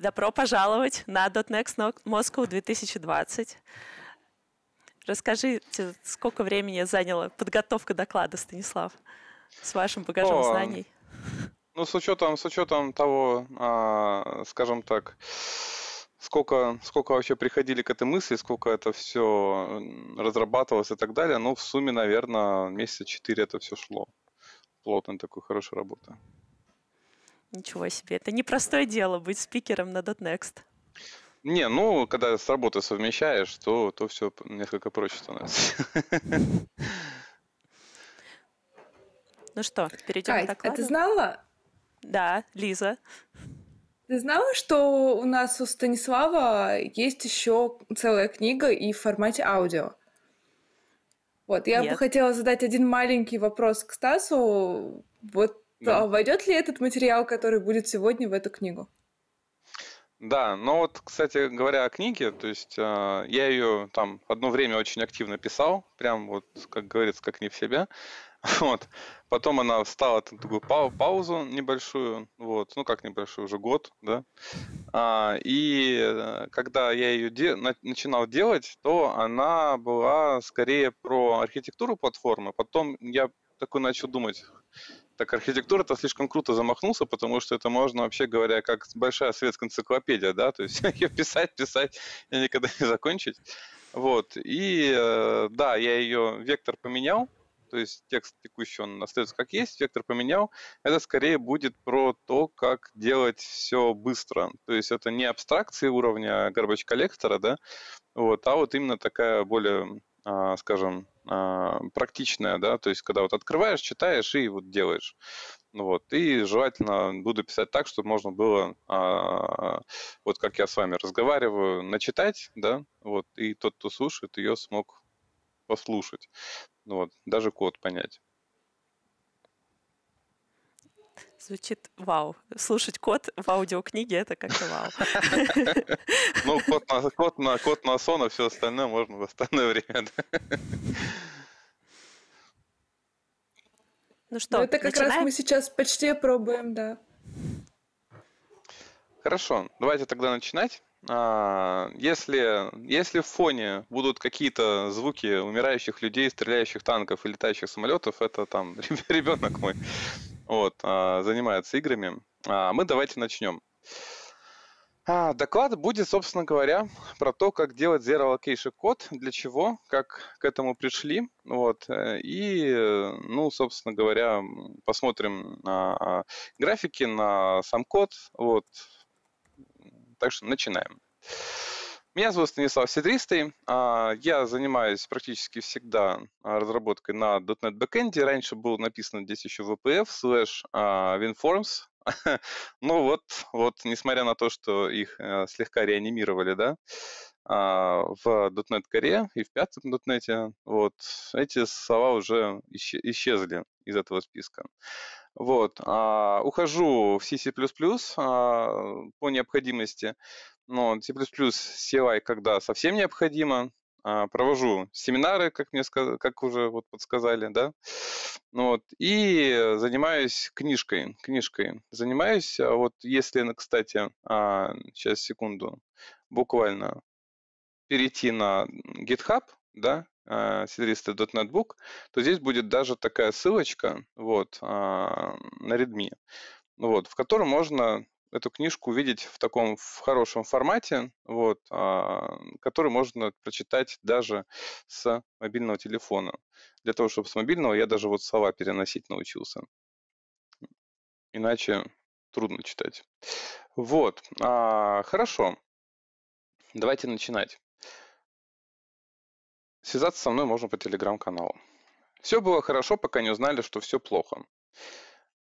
Добро пожаловать на .next Moscow 2020. Расскажите, сколько времени заняла подготовка доклада, Станислав, с вашим багажом О, знаний? Ну, с учетом, с учетом того, а, скажем так, сколько, сколько вообще приходили к этой мысли, сколько это все разрабатывалось и так далее, ну, в сумме, наверное, месяца четыре это все шло. Плотная такой хорошая работа. Ничего себе, это непростое дело быть спикером на .next. Не, ну, когда с работы совмещаешь, то, то все несколько проще становится. Ну что, перейдем Кать, к докладу. а ты знала? Да, Лиза. Ты знала, что у нас у Станислава есть еще целая книга и в формате аудио? Вот, я Нет. бы хотела задать один маленький вопрос к Стасу. Вот да. А войдет ли этот материал, который будет сегодня в эту книгу? Да, но вот, кстати говоря, о книге, то есть э, я ее там одно время очень активно писал, прям вот, как говорится, как не в себя. Вот. Потом она встала там, такую пау- паузу небольшую, вот, ну как небольшую, уже год, да. А, и э, когда я ее де- на- начинал делать, то она была скорее про архитектуру платформы. Потом я такой начал думать, так архитектура это слишком круто замахнулся, потому что это можно, вообще говоря, как большая светская энциклопедия, да, то есть ее писать, писать и никогда не закончить. Вот. И э, да, я ее вектор поменял, то есть текст текущий, он остается как есть, вектор поменял, это скорее будет про то, как делать все быстро. То есть это не абстракции уровня а горбач коллектора, да, вот, а вот именно такая более а, скажем, а, практичная, да, то есть когда вот открываешь, читаешь и вот делаешь. Вот. И желательно буду писать так, чтобы можно было, а, вот как я с вами разговариваю, начитать, да, вот, и тот, кто слушает, ее смог послушать, вот, даже код понять. звучит вау. Слушать код в аудиокниге это как-то вау. Ну, код на, код на, сон, а все остальное можно в остальное время. Ну что, ну, это как раз мы сейчас почти пробуем, да. Хорошо, давайте тогда начинать. А, если, если в фоне будут какие-то звуки умирающих людей, стреляющих танков и летающих самолетов, это там ребенок мой вот, а, занимается играми. А, мы давайте начнем. А, доклад будет, собственно говоря, про то, как делать Zero Allocation код, для чего, как к этому пришли. Вот. Э, и, э, ну, собственно говоря, посмотрим на графики, на сам код. Вот. Так что начинаем. Меня зовут Станислав Сидристый. А, я занимаюсь практически всегда а, разработкой на .NET Backend. Раньше было написано здесь еще VPF slash WinForms. Но вот, вот, несмотря на то, что их э, слегка реанимировали, да, а, в .NET Core и в пятом .NET, вот, эти слова уже исчезли из этого списка. Вот. А, ухожу в CC++ а, по необходимости. Но C++ CLI, когда совсем необходимо, а, провожу семинары, как мне как уже вот подсказали, да, ну вот, и занимаюсь книжкой, книжкой занимаюсь, а вот если, кстати, сейчас, а, секунду, буквально перейти на GitHub, да, sidrista.net то здесь будет даже такая ссылочка, вот, а, на readme, вот, в котором можно эту книжку увидеть в таком в хорошем формате, вот, а, который можно прочитать даже с мобильного телефона. Для того, чтобы с мобильного я даже вот слова переносить научился. Иначе трудно читать. Вот, а, хорошо. Давайте начинать. Связаться со мной можно по телеграм-каналу. Все было хорошо, пока не узнали, что все плохо.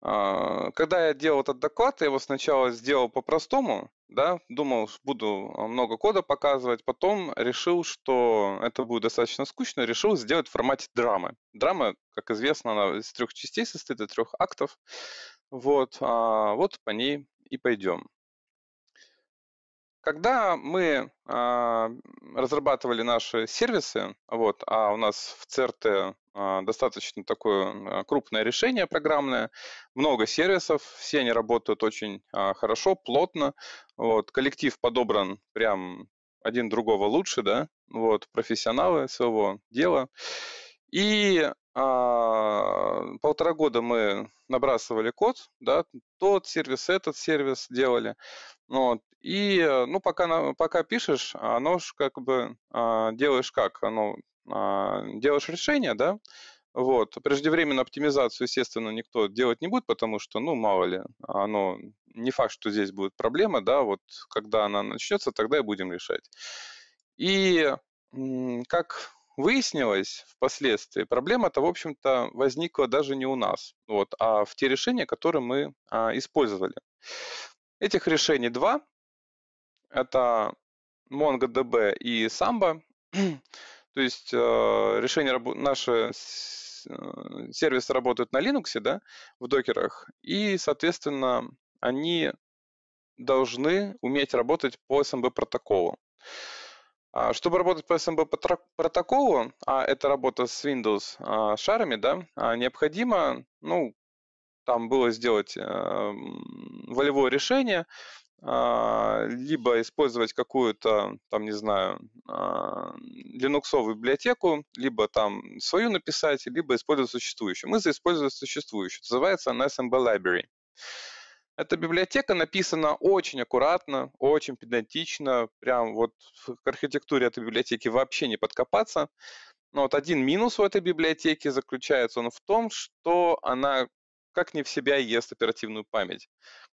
А, когда я делал этот доклад, я его сначала сделал по-простому, да, думал, буду а, много кода показывать, потом решил, что это будет достаточно скучно, решил сделать в формате драмы. Драма, как известно, она из трех частей состоит, из трех актов. Вот, а вот по ней и пойдем. Когда мы а, разрабатывали наши сервисы, вот, а у нас в ЦРТ а, достаточно такое а, крупное решение программное, много сервисов, все они работают очень а, хорошо, плотно, вот, коллектив подобран прям один другого лучше, да, вот, профессионалы своего дела. И а, полтора года мы набрасывали код, да, тот сервис, этот сервис делали. Но и, э, ну, пока, пока пишешь, оно ж как бы а, делаешь как? Оно, ну, а, делаешь решение, да, вот. Преждевременную оптимизацию, естественно, никто делать не будет, потому что, ну, мало ли, оно не факт, что здесь будет проблема, да, вот когда она начнется, тогда и будем решать. И как выяснилось впоследствии, проблема-то, в общем-то, возникла даже не у нас, вот, а в те решения, которые мы а, использовали. Этих решений два, это MongoDB и Samba. То есть э, решения раб- наши э, сервисы работают на Linux, да, в докерах, и, соответственно, они должны уметь работать по SMB протоколу. А, чтобы работать по SMB протоколу, а это работа с Windows а, шарами, да, а, необходимо, ну, там было сделать эм, волевое решение а, либо использовать какую-то, там, не знаю, а, линуксовую библиотеку, либо там свою написать, либо использовать существующую. Мы используем существующую. Называется она SMB Library. Эта библиотека написана очень аккуратно, очень педантично, прям вот к архитектуре этой библиотеки вообще не подкопаться. Но вот один минус у этой библиотеки заключается он в том, что она как не в себя ест оперативную память.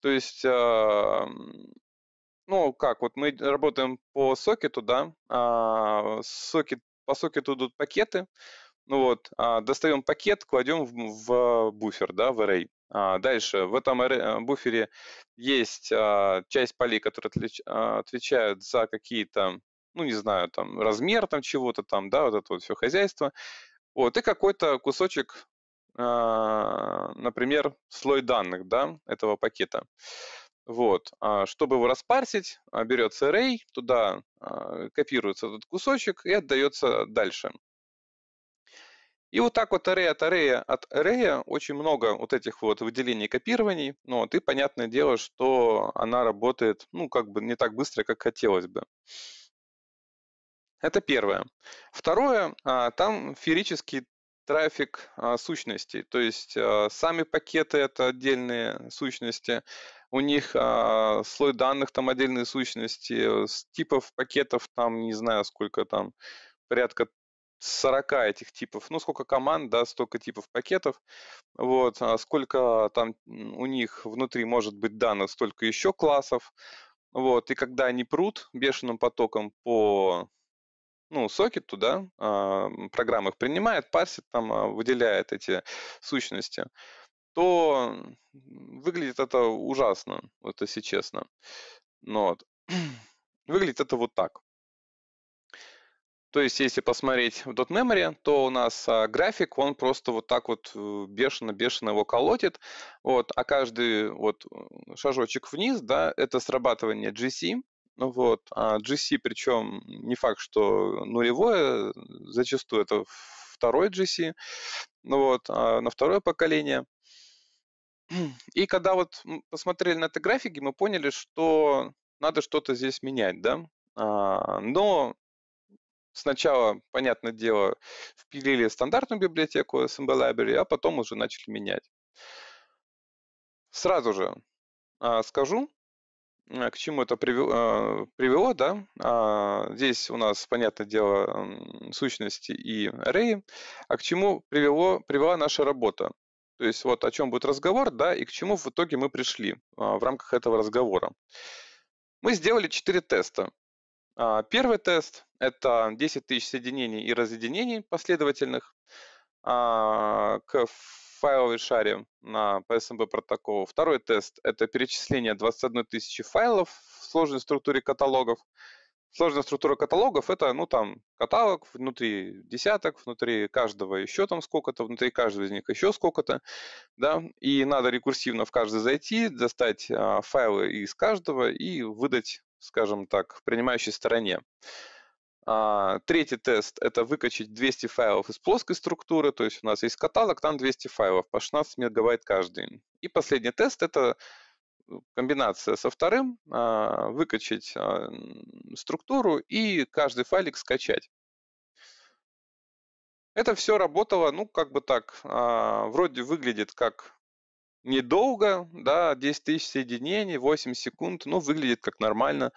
То есть, а, ну как, вот мы работаем по сокету, да, а, сокет, по сокету идут пакеты, ну вот, а, достаем пакет, кладем в, в буфер, да, в array. Дальше в этом буфере есть часть полей, которые отвечают за какие-то, ну не знаю, там размер там чего-то там, да, вот это вот все хозяйство. Вот и какой-то кусочек а, например, слой данных да, этого пакета. Вот. А, чтобы его распарсить, а, берется array, туда копируется этот кусочек и отдается дальше. И вот так вот array от array от array очень много вот этих вот выделений копирований. Ну, вот, и понятное дело, что она работает, ну, как бы не так быстро, как хотелось бы. Это первое. Второе, там ферический трафик а, сущностей. То есть а, сами пакеты это отдельные сущности, у них а, слой данных там отдельные сущности, с типов пакетов там не знаю сколько там, порядка 40 этих типов, ну, сколько команд, да, столько типов пакетов, вот, а сколько там у них внутри может быть данных, столько еще классов, вот, и когда они прут бешеным потоком по ну, сокет туда, а, программа их принимает, парсит, там а, выделяет эти сущности, то выглядит это ужасно, вот если честно. Но ну вот. выглядит это вот так. То есть, если посмотреть в .memory, то у нас а, график, он просто вот так вот бешено-бешено э, его колотит. Вот, а каждый вот э, шажочек вниз, да, это срабатывание GC, ну вот. А GC, причем не факт, что нулевое, зачастую это второй GC, ну вот, а на второе поколение. И когда вот посмотрели на эти графики, мы поняли, что надо что-то здесь менять, да. А, но сначала, понятное дело, впилили стандартную библиотеку SMB Library, а потом уже начали менять. Сразу же а, скажу, а, к чему это привело, а, привело да? А, здесь у нас, понятное дело, сущности и рей, а к чему привело, привела наша работа. То есть вот о чем будет разговор, да, и к чему в итоге мы пришли в рамках этого разговора. Мы сделали 4 теста. Первый тест – это 10 тысяч соединений и разъединений последовательных. А, к файловой шаре на PSMB протоколу. Второй тест – это перечисление 21 тысячи файлов в сложной структуре каталогов. Сложная структура каталогов – это, ну, там, каталог внутри десяток, внутри каждого еще там сколько-то, внутри каждого из них еще сколько-то, да, и надо рекурсивно в каждый зайти, достать а, файлы из каждого и выдать, скажем так, принимающей стороне. А, третий тест – это выкачать 200 файлов из плоской структуры, то есть у нас есть каталог, там 200 файлов, по 16 мегабайт каждый. И последний тест – это ну, комбинация со вторым, а, выкачать а, структуру и каждый файлик скачать. Это все работало, ну, как бы так, вроде выглядит как недолго, да, 10 тысяч соединений, 8 секунд, ну, выглядит как нормально.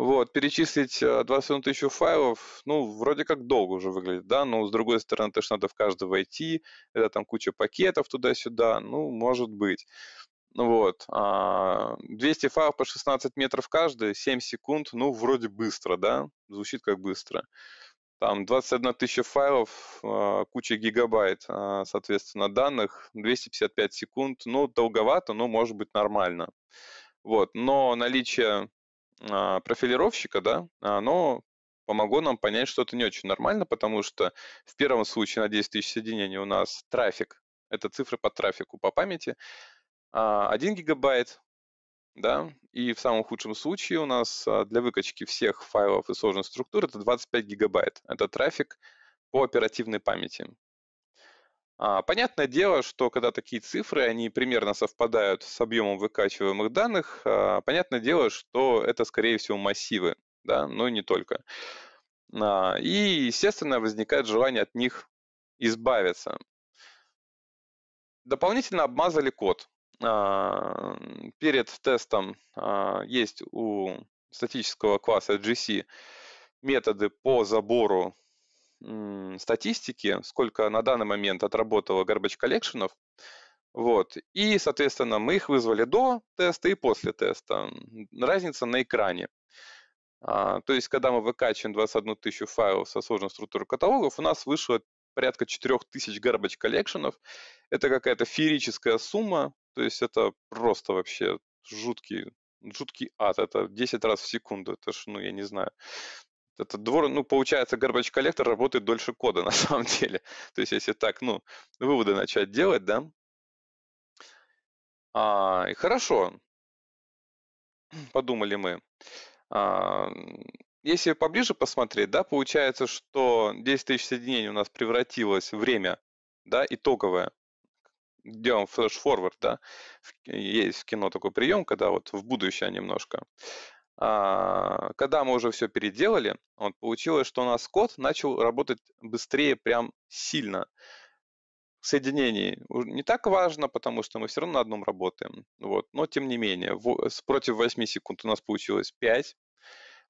Вот, перечислить 21 э, тысячу файлов, ну, вроде как долго уже выглядит, да, но с другой стороны, то, что надо в каждый войти, это там куча пакетов туда-сюда, ну, может быть. Ну вот. 200 а, файлов по 16 метров каждый, 7 секунд, ну, вроде быстро, да? Звучит как быстро. Там 21 тысяча файлов, э, куча гигабайт, э, соответственно, данных, 255 секунд. Ну, долговато, но может быть нормально. Вот. Но наличие а, профилировщика, да, оно а, помогло нам понять, что это не очень нормально, потому что в первом случае на 10 тысяч соединений у нас трафик, это цифры по трафику, по памяти, 1 а, гигабайт, да, и в самом худшем случае у нас для выкачки всех файлов и сложных структур это 25 гигабайт, это трафик по оперативной памяти. А, понятное дело, что когда такие цифры, они примерно совпадают с объемом выкачиваемых данных, а, понятное дело, что это, скорее всего, массивы, да, но не только. А, и, естественно, возникает желание от них избавиться. Дополнительно обмазали код. Перед тестом есть у статического класса GC методы по забору статистики, сколько на данный момент отработало garbage коллекшенов. Вот. И, соответственно, мы их вызвали до теста и после теста. Разница на экране. А, то есть, когда мы выкачиваем 21 тысячу файлов со сложной структурой каталогов, у нас вышло порядка 4000 garbage коллекшенов. Это какая-то феерическая сумма, то есть это просто вообще жуткий, жуткий ад. Это 10 раз в секунду, это ж, ну, я не знаю этот двор, ну, получается, garbage коллектор работает дольше кода на самом деле. То есть, если так, ну, выводы начать делать, да. А, и хорошо, подумали мы. А, если поближе посмотреть, да, получается, что 10 тысяч соединений у нас превратилось время, да, итоговое. Делаем флеш-форвард, да. Есть в кино такой прием, когда вот в будущее немножко. А, когда мы уже все переделали, вот, получилось, что у нас код начал работать быстрее прям сильно. Соединений не так важно, потому что мы все равно на одном работаем. Вот. Но тем не менее, в, э, против 8 секунд у нас получилось 5.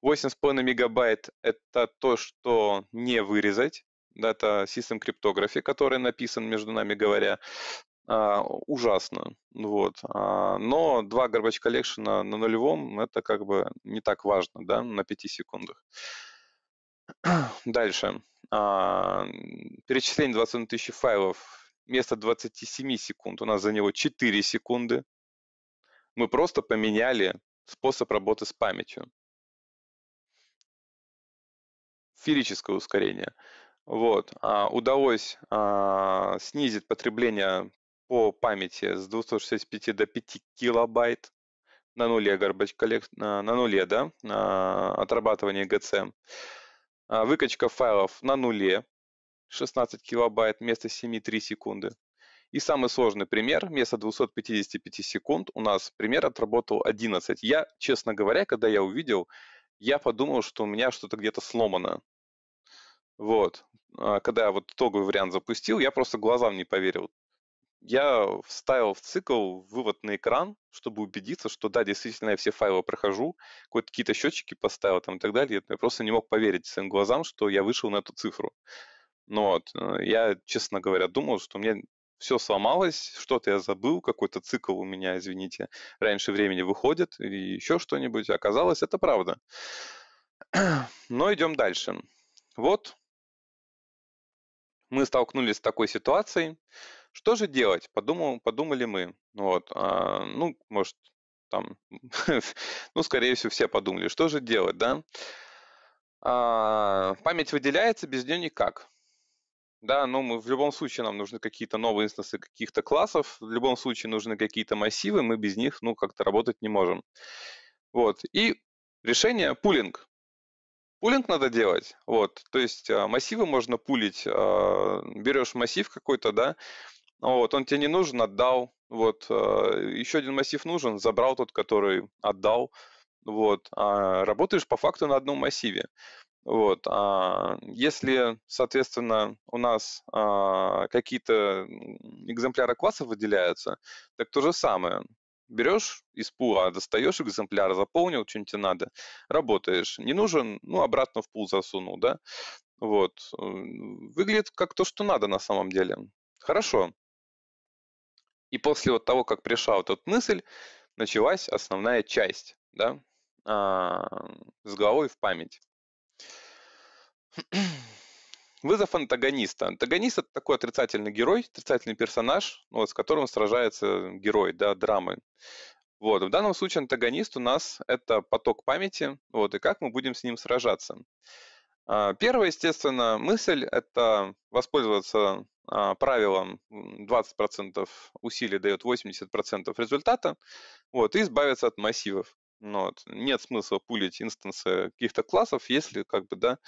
8,5 мегабайт – это то, что не вырезать. это систем криптографии, который написан, между нами говоря. А, ужасно. Вот. А, но два garbage collection на нулевом – это как бы не так важно, да, на 5 секундах. Дальше. А, перечисление 21 тысяч файлов вместо 27 секунд у нас за него 4 секунды. Мы просто поменяли способ работы с памятью. Ферическое ускорение. Вот. Удалось снизить потребление по памяти с 265 до 5 килобайт. На нуле garbage collect, на нуле, да, отрабатывание GC. А, выкачка файлов на нуле, 16 килобайт вместо 7,3 секунды. И самый сложный пример, вместо 255 секунд у нас пример отработал 11. Я, честно говоря, когда я увидел, я подумал, что у меня что-то где-то сломано. Вот. А когда я вот итоговый вариант запустил, я просто глазам не поверил я вставил в цикл вывод на экран, чтобы убедиться, что да, действительно я все файлы прохожу, какие-то счетчики поставил там и так далее. Я просто не мог поверить своим глазам, что я вышел на эту цифру. Но ну вот, э, я, честно говоря, думал, что у меня все сломалось, что-то я забыл, какой-то цикл у меня, извините, раньше времени выходит, или еще что-нибудь. Оказалось, это правда. Но идем дальше. Вот мы столкнулись с такой ситуацией. Что же делать? Подумал, подумали мы. Вот, а, ну, может, там, ну, скорее всего, все подумали, что же делать, да? А, память выделяется, без нее никак. Да, но ну, мы в любом случае нам нужны какие-то новые инстансы каких-то классов, в любом случае нужны какие-то массивы, мы без них, ну, как-то работать не можем. Вот, и решение пулинг. Пулинг надо делать, вот, то есть а, массивы можно пулить, а, берешь массив какой-то, да, вот, он тебе не нужен, отдал. Вот, э, еще один массив нужен, забрал тот, который отдал. Вот, а работаешь по факту на одном массиве. Вот, а если, соответственно, у нас а, какие-то экземпляры классов выделяются, так то же самое берешь из пула, достаешь экземпляр, заполнил, чем тебе надо, работаешь. Не нужен, ну, обратно в пул засунул, да? Вот. Э, выглядит как то, что надо на самом деле. Хорошо. И после вот того, как пришла вот эта мысль, началась основная часть, да, а, с головой в память. Вызов антагониста. Антагонист – это такой отрицательный герой, отрицательный персонаж, ну, вот, с которым сражается герой, да, драмы. Вот, в данном случае антагонист у нас – это поток памяти, вот, и как мы будем с ним сражаться. А, Первая, естественно, мысль – это воспользоваться а, правилом 20% усилий дает 80% результата, вот, и избавиться от массивов. Ну вот. Нет смысла пулить инстансы каких-то классов, если как бы, да,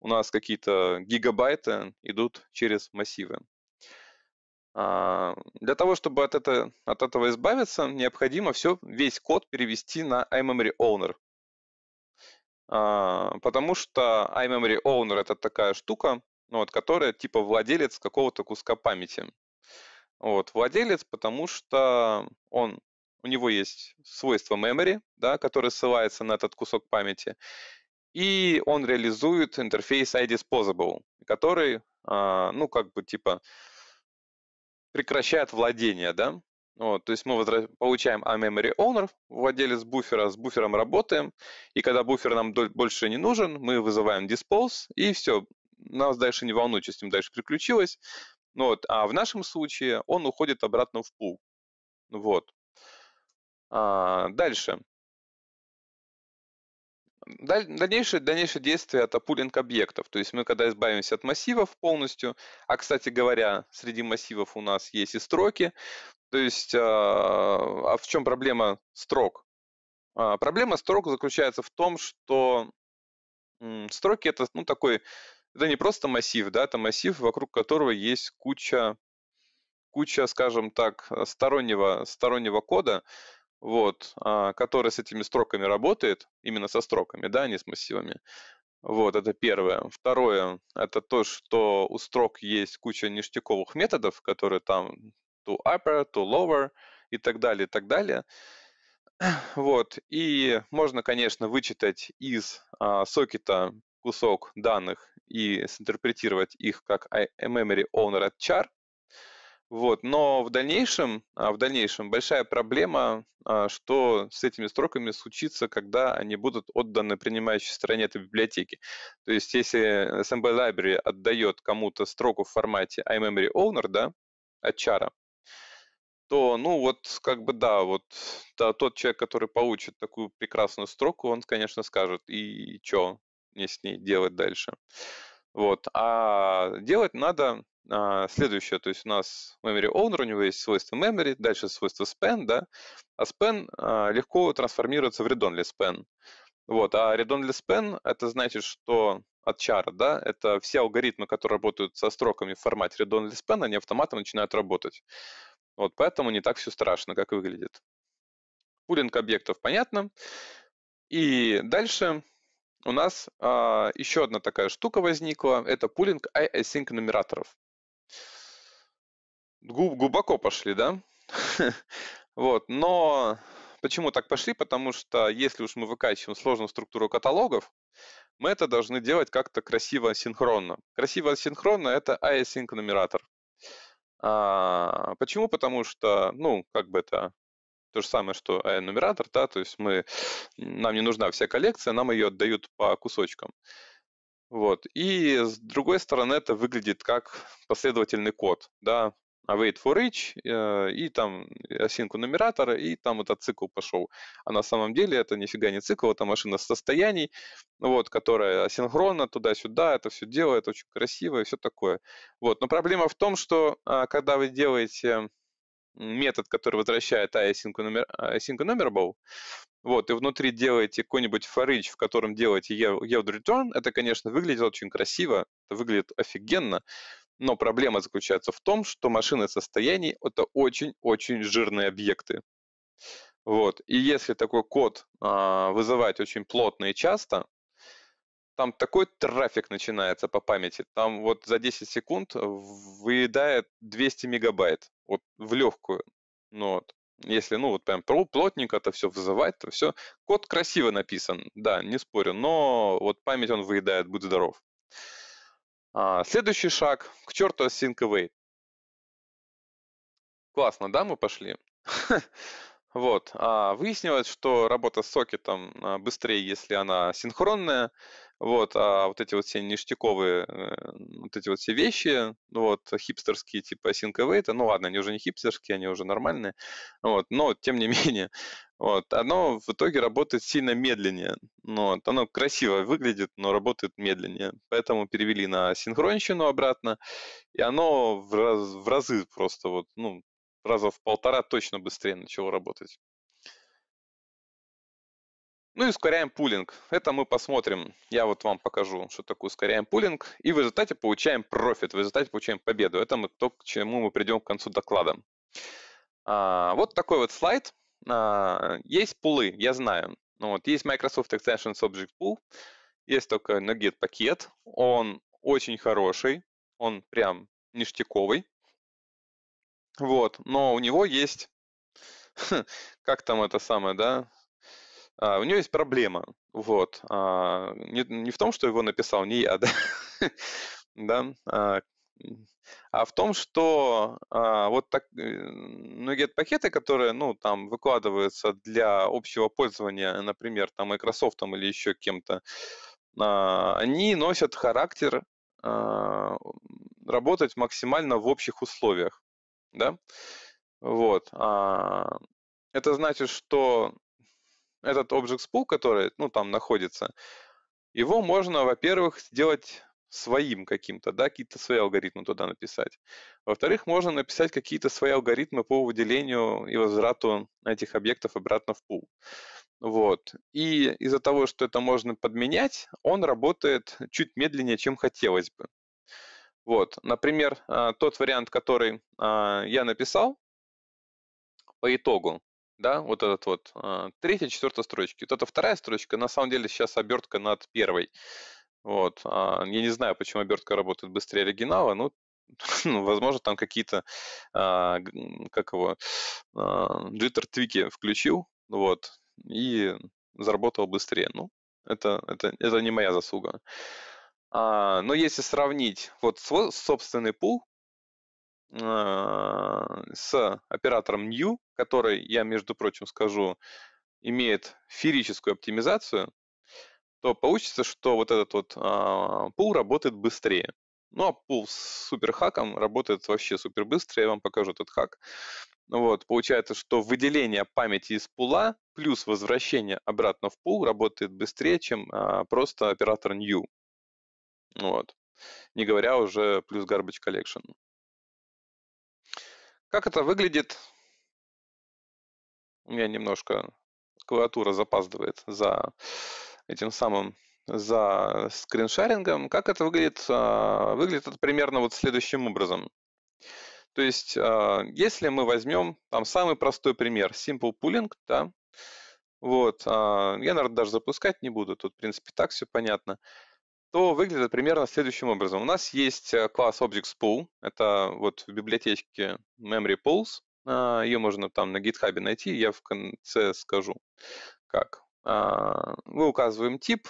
у нас какие-то гигабайты идут через массивы. А, для того, чтобы от, это, от этого избавиться, необходимо все, весь код перевести на iMemory Owner. А, потому что iMemory Owner это такая штука, ну, вот, которая типа владелец какого-то куска памяти. Вот, владелец, потому что он, у него есть свойство memory, да, которое ссылается на этот кусок памяти, и он реализует интерфейс iDisposable, который, а, ну, как бы, типа, прекращает владение, да, вот, то есть мы возвращ... получаем memory owner в отделе буфера, с буфером работаем, и когда буфер нам больше не нужен, мы вызываем dispose, и все, нас дальше не волнует, что с ним дальше приключилось. Ну вот, а в нашем случае он уходит обратно в пул. Вот. А, дальше. Дальнейшее, дальнейшее действие – это пулинг объектов. То есть мы, когда избавимся от массивов полностью, а, кстати говоря, среди массивов у нас есть и строки, то есть, а, а в чем проблема строк? А, проблема строк заключается в том, что строки это ну, такой, это не просто массив, да, это массив, вокруг которого есть куча, куча, скажем так, стороннего, стороннего кода, вот, а, который с этими строками работает, именно со строками, да, не с массивами. Вот, это первое. Второе, это то, что у строк есть куча ништяковых методов, которые там to upper, to lower и так далее, и так далее. Вот. И можно, конечно, вычитать из а, сокета кусок данных и синтерпретировать их как memory owner от char. Вот. Но в дальнейшем, а, в дальнейшем большая проблема, а, что с этими строками случится, когда они будут отданы принимающей стороне этой библиотеки. То есть если э, SMB Library отдает кому-то строку в формате iMemory Owner да, от чара, то, ну, вот, как бы, да, вот да, тот человек, который получит такую прекрасную строку, он, конечно, скажет, и, и что мне с ней делать дальше. Вот. А делать надо а, следующее, то есть у нас memory owner, у него есть свойство memory, дальше свойство span, да, а span а, легко трансформируется в read-only span. Вот, а read-only span это значит, что от чара, да, это все алгоритмы, которые работают со строками в формате read-only span, они автоматом начинают работать. Вот поэтому не так все страшно, как выглядит. Пулинг объектов понятно. И дальше у нас э, а, еще одна такая штука возникла. Это пулинг async нумераторов. Губ, глубоко пошли, да? вот, но почему так пошли? Потому что если уж мы выкачиваем сложную структуру каталогов, мы это должны делать как-то красиво синхронно. Красиво синхронно это async нумератор. А, почему? Потому что, ну, как бы это то же самое, что э, нумератор, да, то есть мы, нам не нужна вся коллекция, нам ее отдают по кусочкам. Вот. И с другой стороны, это выглядит как последовательный код, да, await for each, э, и там осинку нумератора, и там этот цикл пошел. А на самом деле это нифига не цикл, это машина состояний, вот, которая асинхронно туда-сюда, это все делает очень красиво и все такое. Вот. Но проблема в том, что а, когда вы делаете метод, который возвращает async-enumerable, а, вот, и внутри делаете какой-нибудь for each, в котором делаете yield return, это, конечно, выглядит очень красиво, это выглядит офигенно, но проблема заключается в том, что машины состояний — это очень-очень жирные объекты. Вот. И если такой код а, вызывать очень плотно и часто, там такой трафик начинается по памяти. Там вот за 10 секунд выедает 200 мегабайт. Вот в легкую. Ну вот. Если, ну, вот прям плотненько это все вызывать, то все. Код красиво написан, да, не спорю, но вот память он выедает, будь здоров. А, следующий шаг. К черту async await. Классно, да, мы пошли? Вот. А выяснилось, что работа с сокетом а, быстрее, если она синхронная. Вот. А вот эти вот все ништяковые, э, вот эти вот все вещи, вот, хипстерские типа sync await, ну ладно, они уже не хипстерские, они уже нормальные. Вот. Но, тем не менее, вот, оно в итоге работает сильно медленнее. Ну вот. Оно красиво выглядит, но работает медленнее. Поэтому перевели на синхронщину обратно, и оно в, раз, в разы просто вот, ну, раза в полтора точно быстрее начало работать. Ну и ускоряем пулинг. Это мы посмотрим. Я вот вам покажу, что такое ускоряем пулинг. И в результате получаем профит, в результате получаем победу. Это мы то, к чему мы придем к концу доклада. А, вот такой вот слайд. А, есть пулы, я знаю. Ну, вот, есть Microsoft Extensions Object Pool. Есть только Nugget пакет. Он очень хороший. Он прям ништяковый. Вот, но у него есть, как там это самое, да, а, у него есть проблема, вот, а, не, не в том, что его написал не я, да, да, а, а в том, что а, вот так, nuget э, пакеты, которые, ну, там выкладываются для общего пользования, например, там Microsoft или еще кем-то, а, они носят характер а, работать максимально в общих условиях да? Вот. А, это значит, что этот Object Spool, который ну, там находится, его можно, во-первых, сделать своим каким-то, да, какие-то свои алгоритмы туда написать. Во-вторых, можно написать какие-то свои алгоритмы по выделению и возврату этих объектов обратно в пул. Вот. И из-за того, что это можно подменять, он работает чуть медленнее, чем хотелось бы. Вот, например, а, тот вариант, который а, я написал по итогу, да, вот этот вот, а, третья, четвертая строчки. Вот эта вторая строчка, на самом деле, сейчас обертка над первой. Вот, я не знаю, почему обертка работает быстрее оригинала, но ну, возможно, там какие-то, как его, джиттер-твики включил, вот, и заработал быстрее. Ну, это, это, это не моя заслуга. А, но если сравнить вот свой собственный пул а, с оператором new, который, я, между прочим, скажу, имеет ферическую оптимизацию, то получится, что вот этот вот а, пул работает быстрее. Ну, а пул с суперхаком работает вообще супер быстро. Я вам покажу этот хак. Вот, получается, что выделение памяти из пула плюс возвращение обратно в пул работает быстрее, чем а, просто оператор new. Вот. Не говоря уже плюс garbage collection. Как это выглядит? У меня немножко клавиатура запаздывает за этим самым за скриншарингом. Как это выглядит? А, выглядит это примерно вот следующим образом. То есть, а, если мы возьмем там самый простой пример, simple pooling, да, вот, а, я, наверное, даже запускать не буду, тут, в принципе, так все понятно то выглядит примерно следующим образом. У нас есть э, класс Objects Pool, это вот в библиотечке Memory Pools, а, ее можно там на GitHub найти, я в конце скажу как. А, мы указываем тип,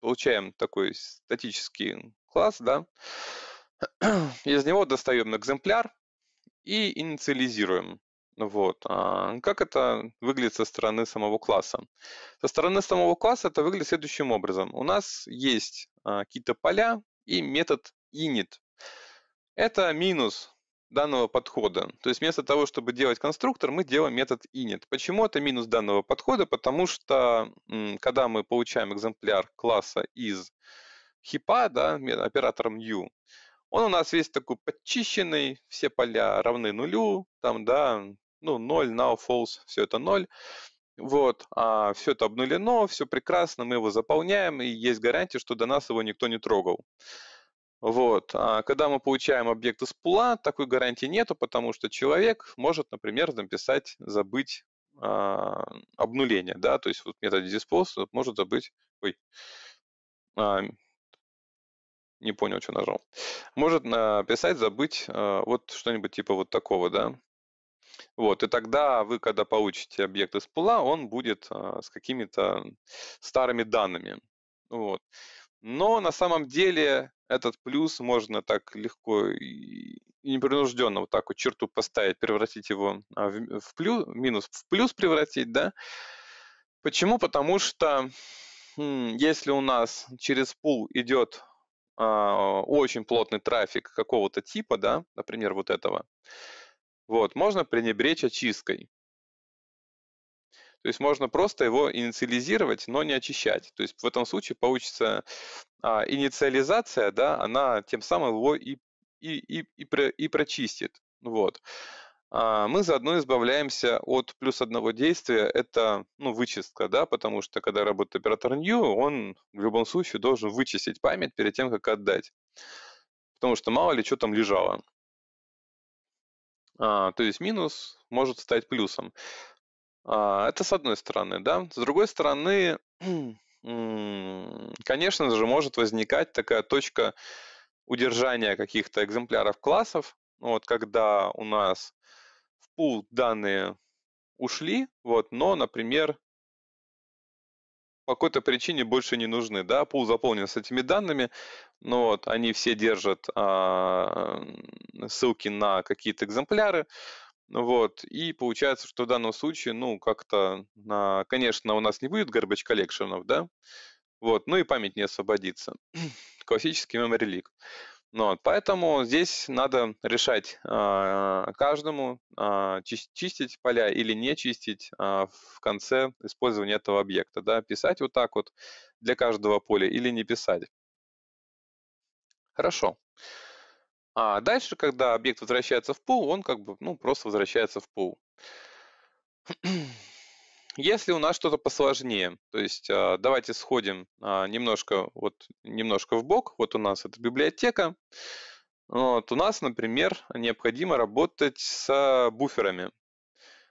получаем такой статический класс, да, из него достаем экземпляр и инициализируем. Вот. А как это выглядит со стороны самого класса? Со стороны самого класса это выглядит следующим образом. У нас есть а, какие-то поля и метод init. Это минус данного подхода. То есть вместо того, чтобы делать конструктор, мы делаем метод init. Почему это минус данного подхода? Потому что когда мы получаем экземпляр класса из хипа, да, оператором new, он у нас весь такой подчищенный, все поля равны нулю, там, да, ну, 0, now, false, все это 0. Вот, а все это обнулено, все прекрасно, мы его заполняем, и есть гарантия, что до нас его никто не трогал. Вот. А когда мы получаем объект из пула, такой гарантии нету, потому что человек может, например, написать забыть а, обнуление, да, то есть вот метод dispose может забыть, ой, а, не понял, что нажал, может написать забыть а, вот что-нибудь типа вот такого, да, вот, и тогда вы, когда получите объект из пула, он будет а, с какими-то старыми данными. Вот. Но на самом деле этот плюс можно так легко и непринужденно вот так вот черту поставить, превратить его а, в, в плюс, минус в плюс превратить, да. Почему? Потому что если у нас через пул идет э, очень плотный трафик какого-то типа, да, например, вот этого, вот, можно пренебречь очисткой. То есть можно просто его инициализировать, но не очищать. То есть в этом случае получится а, инициализация, да, она тем самым его и, и, и, и, про, и прочистит. Вот. А мы заодно избавляемся от плюс одного действия, это ну, вычистка, да, потому что когда работает оператор new, он в любом случае должен вычистить память перед тем, как отдать. Потому что мало ли что там лежало. А, то есть минус может стать плюсом. А, это с одной стороны, да. С другой стороны, конечно же, может возникать такая точка удержания каких-то экземпляров классов, вот, когда у нас в пул данные ушли, вот, но, например, по какой-то причине больше не нужны. Да, пул заполнен с этими данными, но вот они все держат а, ссылки на какие-то экземпляры. Вот, и получается, что в данном случае, ну, как-то, а, конечно, у нас не будет garbage коллекшенов, да, вот, ну и память не освободится. Классический memory leak. Ну, вот, поэтому здесь надо решать а, каждому, а, чистить, поля или не чистить а, в конце использования этого объекта. Да, писать вот так вот для каждого поля или не писать. Хорошо. А дальше, когда объект возвращается в пул, он как бы ну, просто возвращается в пул. Если у нас что-то посложнее, то есть а, давайте сходим а, немножко, вот, немножко в бок. Вот у нас это библиотека. Вот, у нас, например, необходимо работать с буферами.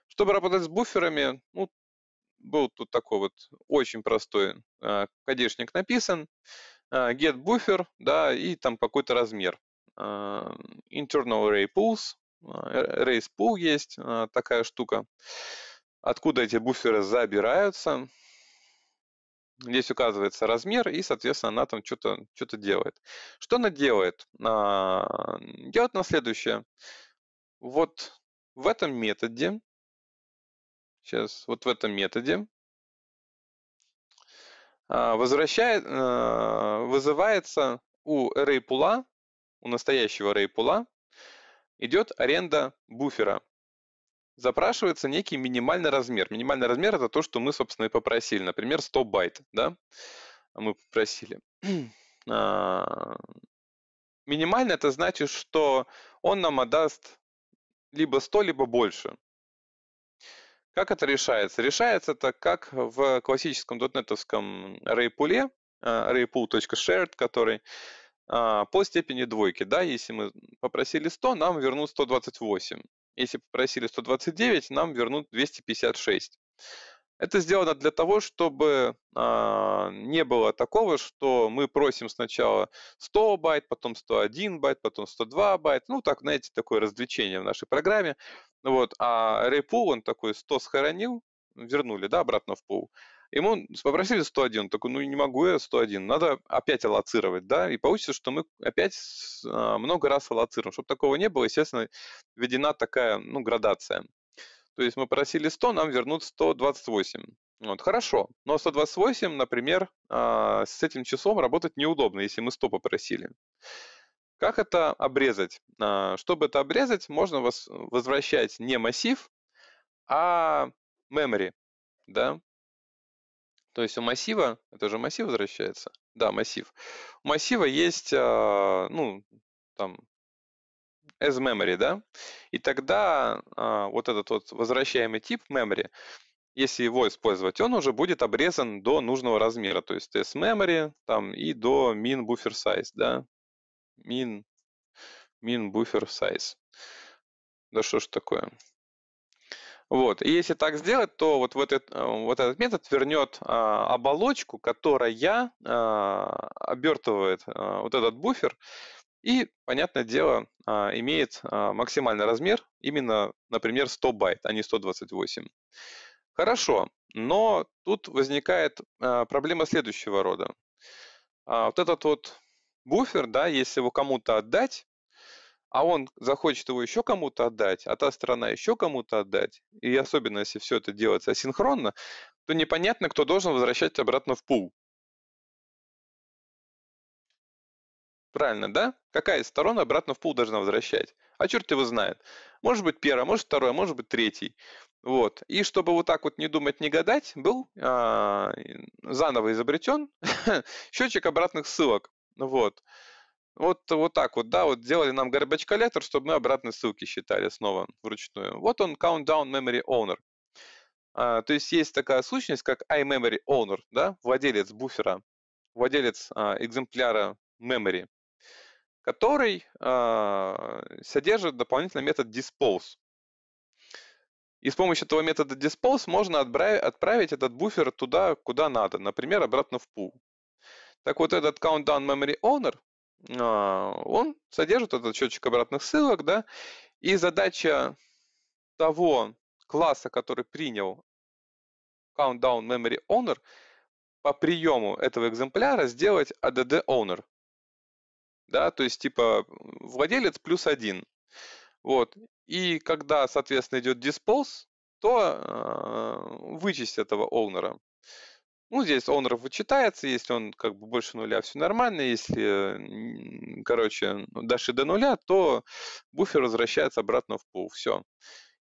Чтобы работать с буферами, ну, был тут такой вот очень простой а, кодешник написан. Get буфер, да, и там какой-то размер. Internal array pools, array pool есть такая штука откуда эти буферы забираются. Здесь указывается размер, и, соответственно, она там что-то что, -то, делает. Что она делает? А, делает на следующее. Вот в этом методе, сейчас, вот в этом методе, а, возвращает, а, вызывается у array у настоящего array идет аренда буфера запрашивается некий минимальный размер. Минимальный размер – это то, что мы, собственно, и попросили. Например, 100 байт, да, а мы попросили. А, минимально – это значит, что он нам отдаст либо 100, либо больше. Как это решается? Решается это как в классическом дотнетовском рейпуле, а, raypool.shared, который по степени двойки, да, если мы попросили 100, нам вернут 128. Если попросили 129, нам вернут 256. Это сделано для того, чтобы э, не было такого, что мы просим сначала 100 байт, потом 101 байт, потом 102 байт. Ну, так, знаете, такое развлечение в нашей программе. Вот. А Рейпул, он такой 100 схоронил, вернули, да, обратно в пул. Ему попросили 101, такой, ну не могу я 101, надо опять аллоцировать, да, и получится, что мы опять а, много раз аллоцируем. Чтобы такого не было, естественно, введена такая, ну, градация. То есть мы просили 100, нам вернут 128. Вот, хорошо, но 128, например, а, с этим числом работать неудобно, если мы 100 попросили. Как это обрезать? А, чтобы это обрезать, можно возвращать не массив, а memory, да, то есть у массива, это же массив возвращается? Да, массив. У массива есть, а, ну, там, as memory, да? И тогда а, вот этот вот возвращаемый тип memory, если его использовать, он уже будет обрезан до нужного размера, то есть с memory там и до min buffer size, да, min, min buffer size. Да что ж такое? Вот. И если так сделать, то вот, вот, этот, э, вот этот метод вернет а, оболочку, которая а, обертывает а, вот этот буфер, и, понятное дело, а, имеет а, максимальный размер именно, например, 100 байт, а не 128. Хорошо, но тут возникает а, проблема следующего рода. А, вот этот вот буфер, да, если его кому-то отдать, а он захочет его еще кому-то отдать, а та сторона еще кому-то отдать, и особенно если все это делается асинхронно, то непонятно, кто должен возвращать обратно в пул. Правильно, да? Какая из сторон обратно в пул должна возвращать? А черт его знает. Может быть первая, может вторая, может быть третий. Вот. И чтобы вот так вот не думать, не гадать, был а, заново изобретен счетчик обратных ссылок. Вот. Вот, вот так вот, да, вот сделали нам garbage collector, чтобы мы обратные ссылки считали снова вручную. Вот он, countdown memory owner. А, то есть есть такая сущность, как iMemory owner, да, владелец буфера, владелец а, экземпляра memory, который а, содержит дополнительный метод dispose. И с помощью этого метода dispose можно отправить этот буфер туда, куда надо, например, обратно в пул. Так вот, этот countdown memory owner а, он содержит этот счетчик обратных ссылок, да, и задача того класса, который принял Countdown Memory Owner, по приему этого экземпляра сделать ADD Owner. Да, то есть типа владелец плюс один. Вот. И когда, соответственно, идет dispose, то э, вычесть этого оунера. Ну, здесь онров вычитается, если он как бы больше нуля, все нормально. Если, короче, ну, даши до нуля, то буфер возвращается обратно в пул. Все.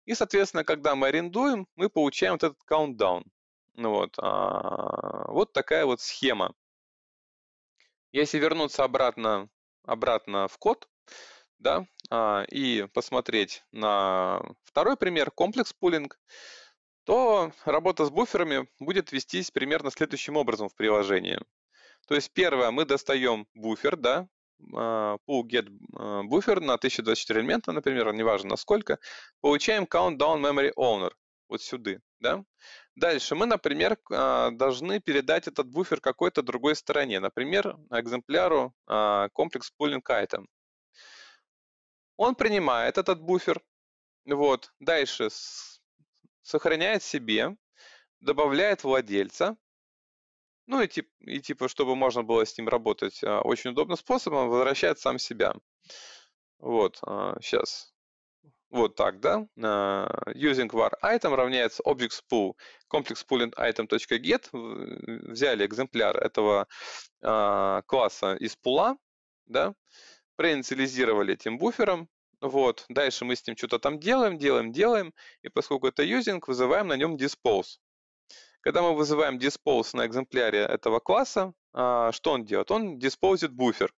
И, соответственно, когда мы арендуем, мы получаем вот этот countdown. Ну вот, а, вот такая вот схема. Если вернуться обратно, обратно в код, да, а, и посмотреть на второй пример, комплекс пулинг, то работа с буферами будет вестись примерно следующим образом в приложении. То есть первое, мы достаем буфер, да, pull а, get а, буфер на 1024 элемента, например, неважно на сколько, получаем countdown memory owner вот сюда, да. Дальше мы, например, а, должны передать этот буфер какой-то другой стороне, например, экземпляру комплекс pooling item. Он принимает этот буфер, вот, дальше сохраняет себе, добавляет владельца, ну и, типа и типа, чтобы можно было с ним работать а, очень удобным способом, возвращает сам себя. Вот, сейчас. А, вот так, да? А, using var item равняется objects pool complex pooling item.get. Взяли экземпляр этого класса из пула, да? проинициализировали этим буфером, вот, дальше мы с ним что-то там делаем, делаем, делаем, и поскольку это юзинг, вызываем на нем dispose. Когда мы вызываем dispose на экземпляре этого класса, а, что он делает? Он диспозит буфер.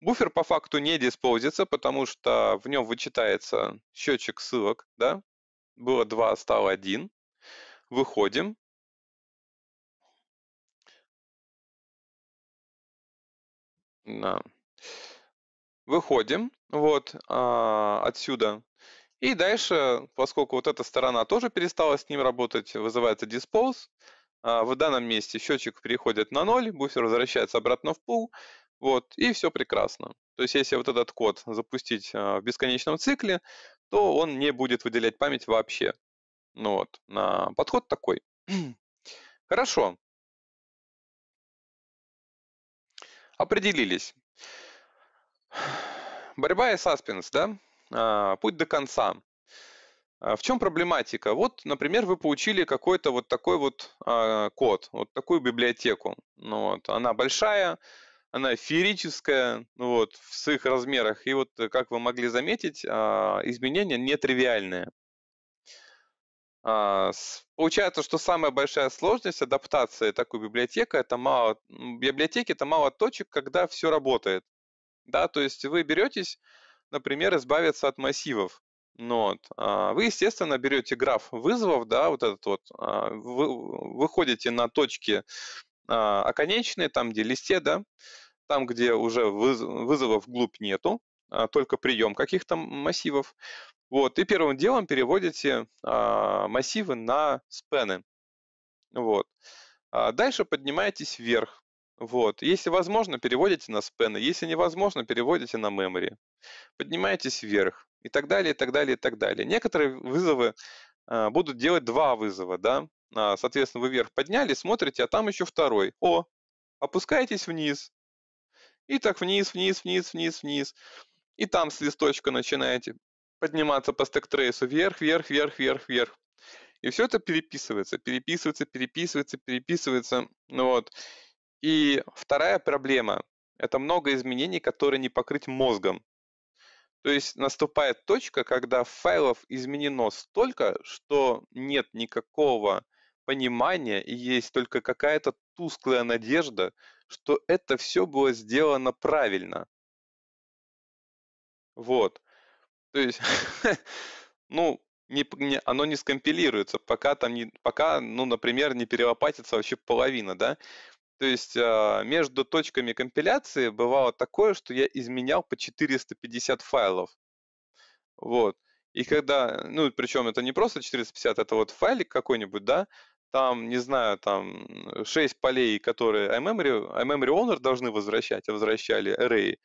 Буфер по факту не диспозится, потому что в нем вычитается счетчик ссылок, да? Было 2, стало 1. Выходим. Да. Выходим вот а, отсюда. И дальше, поскольку вот эта сторона тоже перестала с ним работать, вызывается dispose. А, в данном месте счетчик переходит на ноль, буфер возвращается обратно в пул, вот, и все прекрасно. То есть если вот этот код запустить а, в бесконечном цикле, то он не будет выделять память вообще. Ну вот, на подход такой. Хорошо. Определились. Борьба и саспенс, да? А, путь до конца. А, в чем проблематика? Вот, например, вы получили какой-то вот такой вот а, код, вот такую библиотеку. Ну, вот, она большая, она феерическая, ну вот, в своих размерах. И вот, э, как вы могли заметить, изменения нетривиальные. получается, что самая большая сложность адаптации такой библиотеки это мало, библиотеки это мало точек, когда все работает да, то есть вы беретесь, например, избавиться от массивов, ну, вот. А, вы, естественно, берете граф вызовов, да, вот этот вот, а, вы выходите на точки а, оконечные, там, где листе, да, там, где уже вызовов глубь нету, только прием каких-то массивов. Вот, и первым делом переводите массивы на спены. Вот. Дальше поднимаетесь вверх. Вот. Если возможно, переводите на спены. Если невозможно, переводите на memory. Поднимаетесь вверх. И так далее, и так далее, и так далее. Некоторые вызовы э, будут делать два вызова, да. А, соответственно, вы вверх подняли, смотрите, а там еще второй. О, опускаетесь вниз. И так вниз, вниз, вниз, вниз, вниз. И там с листочка начинаете подниматься по стек-трейсу вверх, вверх, вверх, вверх, вверх. И все это переписывается, переписывается, переписывается, переписывается. Ну вот. И вторая проблема – это много изменений, которые не покрыть мозгом. То есть наступает точка, когда файлов изменено столько, что нет никакого понимания и есть только какая-то тусклая надежда, что это все было сделано правильно. Вот. То есть, ну, не, не, оно не скомпилируется, пока там не, пока, ну, например, не перелопатится вообще половина, да. То есть а, между точками компиляции бывало такое, что я изменял по 450 файлов. Вот. И когда, ну, причем это не просто 450, это вот файлик какой-нибудь, да, там, не знаю, там 6 полей, которые iMemory, iMemory Owner должны возвращать, а возвращали array.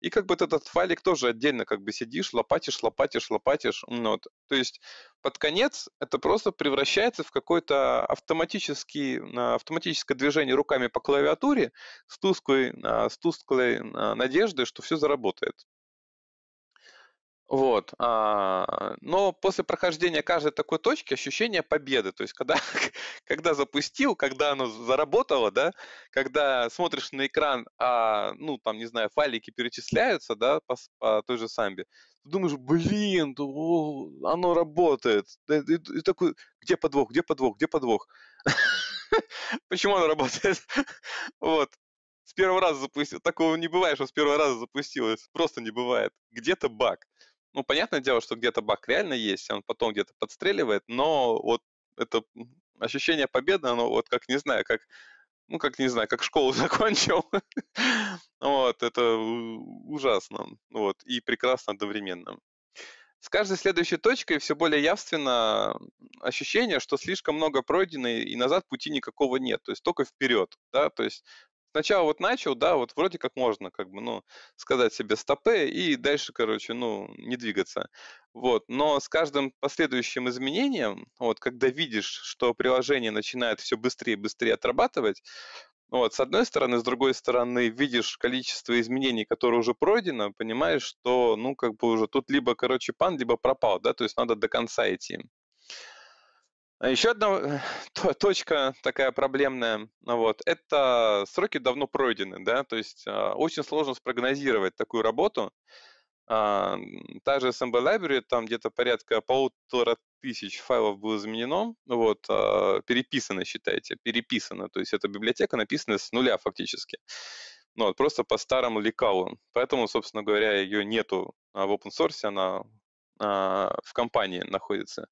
И как бы этот файлик тоже отдельно как бы сидишь, лопатишь, лопатишь, лопатишь. Вот. То есть под конец это просто превращается в какое-то автоматический, автоматическое движение руками по клавиатуре с тусклой, а, с тусклой а, надеждой, что все заработает. Вот. А, но после прохождения каждой такой точки ощущение победы. То есть, когда, когда запустил, когда оно заработало, да, когда смотришь на экран, а, ну, там, не знаю, файлики перечисляются, да, по, по той же самбе, ты думаешь, блин, о, оно работает. И, и, и такой, где подвох, где подвох, где подвох? Почему оно работает? Вот с первого раза запустил. Такого не бывает, что с первого раза запустилось. Просто не бывает. Где-то баг. Ну, понятное дело, что где-то баг реально есть, он потом где-то подстреливает, но вот это ощущение победы, оно вот как, не знаю, как, ну, как, не знаю, как школу закончил. вот, это ужасно. Вот, и прекрасно одновременно. С каждой следующей точкой все более явственно ощущение, что слишком много пройдено, и назад пути никакого нет, то есть только вперед, да, то есть сначала вот начал, да, вот вроде как можно, как бы, ну, сказать себе стопы и дальше, короче, ну, не двигаться. Вот, но с каждым последующим изменением, вот, когда видишь, что приложение начинает все быстрее и быстрее отрабатывать, вот, с одной стороны, с другой стороны, видишь количество изменений, которые уже пройдено, понимаешь, что, ну, как бы уже тут либо, короче, пан, либо пропал, да, то есть надо до конца идти. А Еще одна э, точка такая проблемная, ну вот, это сроки давно пройдены, да, то есть а, очень сложно спрогнозировать такую работу. А, Также с MB Library там где-то порядка полутора тысяч файлов было изменено, ну вот, переписано, считайте, переписано, то есть эта библиотека написана с нуля фактически. Ну, вот, просто по старому лекалу. Поэтому, собственно говоря, ее нету в open source, она в компании находится.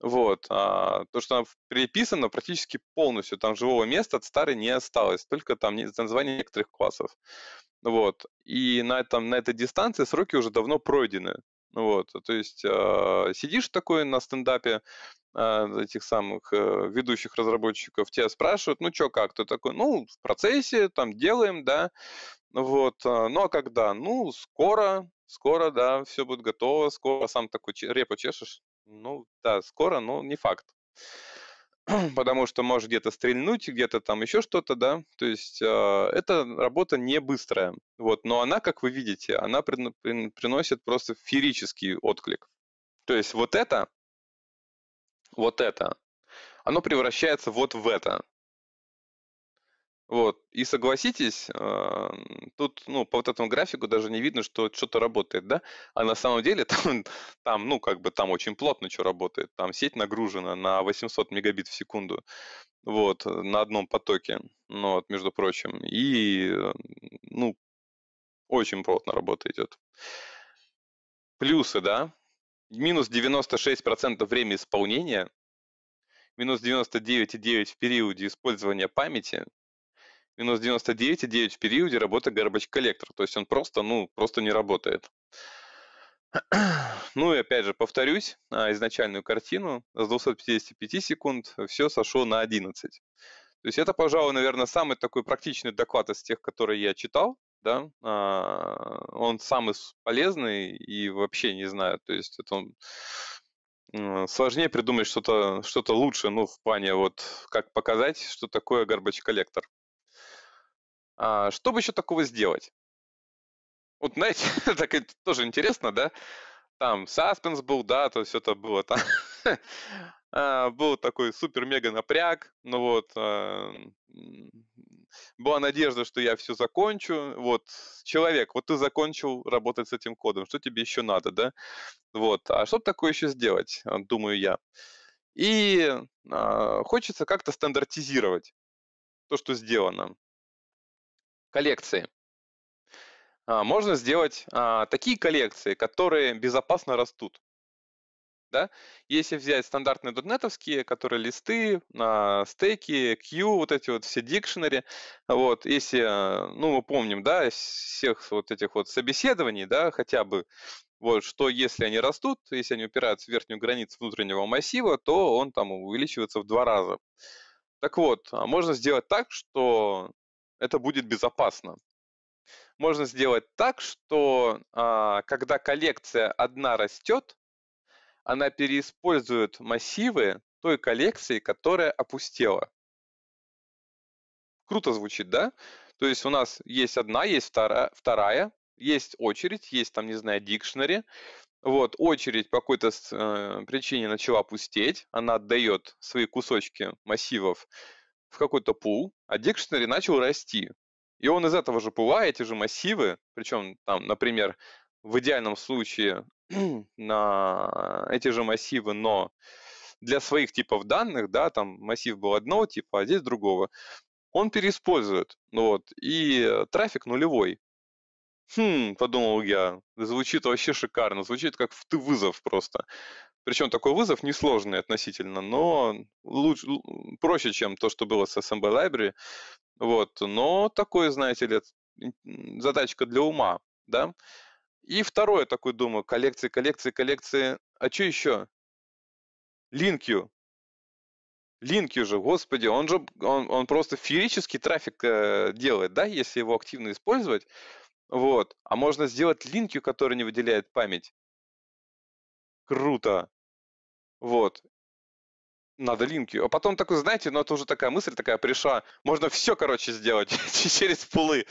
Вот. А то, что она переписана практически полностью, там живого места от старой не осталось, только там название некоторых классов. Вот. И на, этом, на этой дистанции сроки уже давно пройдены. Вот. То есть э, сидишь такой на стендапе, а, этих самых э, ведущих разработчиков, тебя спрашивают, ну что, как? Ты такой, ну, в процессе, там, делаем, да, вот, а, ну, а когда? Ну, скоро, скоро, да, все будет готово, скоро сам такой репу чешешь, ну, да, скоро, но не факт. Потому что может где-то стрельнуть, где-то там еще что-то, да. То есть э, а, эта работа не быстрая. Вот. Но она, как вы видите, она при, при, приносит просто феерический отклик. То есть вот это, вот это, оно превращается вот в это. Вот. И согласитесь, а, тут, ну, по вот этому графику даже не видно, что что-то работает, да? А на самом деле там, там, ну, как бы там очень плотно что работает. Там сеть нагружена на 800 мегабит в секунду. Вот, э, на одном потоке, ну, вот, между прочим. И, э, ну, очень плотно работа идет. Плюсы, да? Минус 96% время исполнения, минус 99,9 в периоде использования памяти, минус 99,9 в периоде работы garbage коллектор. То есть он просто, ну, просто не работает. Ну и опять же, повторюсь, а, изначальную картину с 255 секунд все сошло на 11. То есть это, пожалуй, наверное, самый такой практичный доклад из тех, которые я читал. Да? А, он самый полезный и вообще не знаю. То есть это сложнее придумать что-то что лучше, ну, в плане вот как показать, что такое garbage коллектор. А, что бы еще такого сделать? Вот, знаете, так это тоже интересно, да? Там саспенс был, да, то все это было там. а, был такой супер-мега напряг, ну вот, а, была надежда, что я все закончу, вот, человек, вот ты закончил работать с этим кодом, что тебе еще надо, да, вот, а что такое еще сделать, а, думаю я. И а, хочется как-то стандартизировать то, что сделано коллекции. А, можно сделать а, такие коллекции, которые безопасно растут. Да? Если взять стандартные дотнетовские, которые листы, а, стейки, Q, вот эти вот все дикшенери, вот, если, ну, мы помним, да, всех вот этих вот собеседований, да, хотя бы, вот, что если они растут, если они упираются в верхнюю границу внутреннего массива, то он там увеличивается в два раза. Так вот, можно сделать так, что это будет безопасно. Можно сделать так, что а, когда коллекция одна растет, она переиспользует массивы той коллекции, которая опустела. Круто звучит, да? То есть у нас есть одна, есть вторая, вторая есть очередь, есть там, не знаю, дикшнери. Вот, очередь по какой-то э, причине начала пустеть, она отдает свои кусочки массивов в какой-то пул, а дикшнери начал расти. И он из этого же пула эти же массивы, причем там, например, в идеальном случае на эти же массивы, но для своих типов данных, да, там массив был одного типа, а здесь другого, он переиспользует, ну вот, и э, трафик нулевой. Хм, подумал я, звучит вообще шикарно, звучит как в ты вызов просто. Причем такой вызов несложный относительно, но лучше, проще, чем то, что было с SMB Library. Вот. Но такой, знаете ли, задачка для ума. Да? И второе, такой думаю, коллекции, коллекции, коллекции. А что еще? Линкью. Линки же, господи, он же он, он просто феерический трафик э, делает, да, если его активно использовать. Вот. А можно сделать линкью, который не выделяет память. Круто. Вот. Надо линки. А потом такой, знаете, ну это уже такая мысль такая пришла. Можно все, короче, сделать через пулы.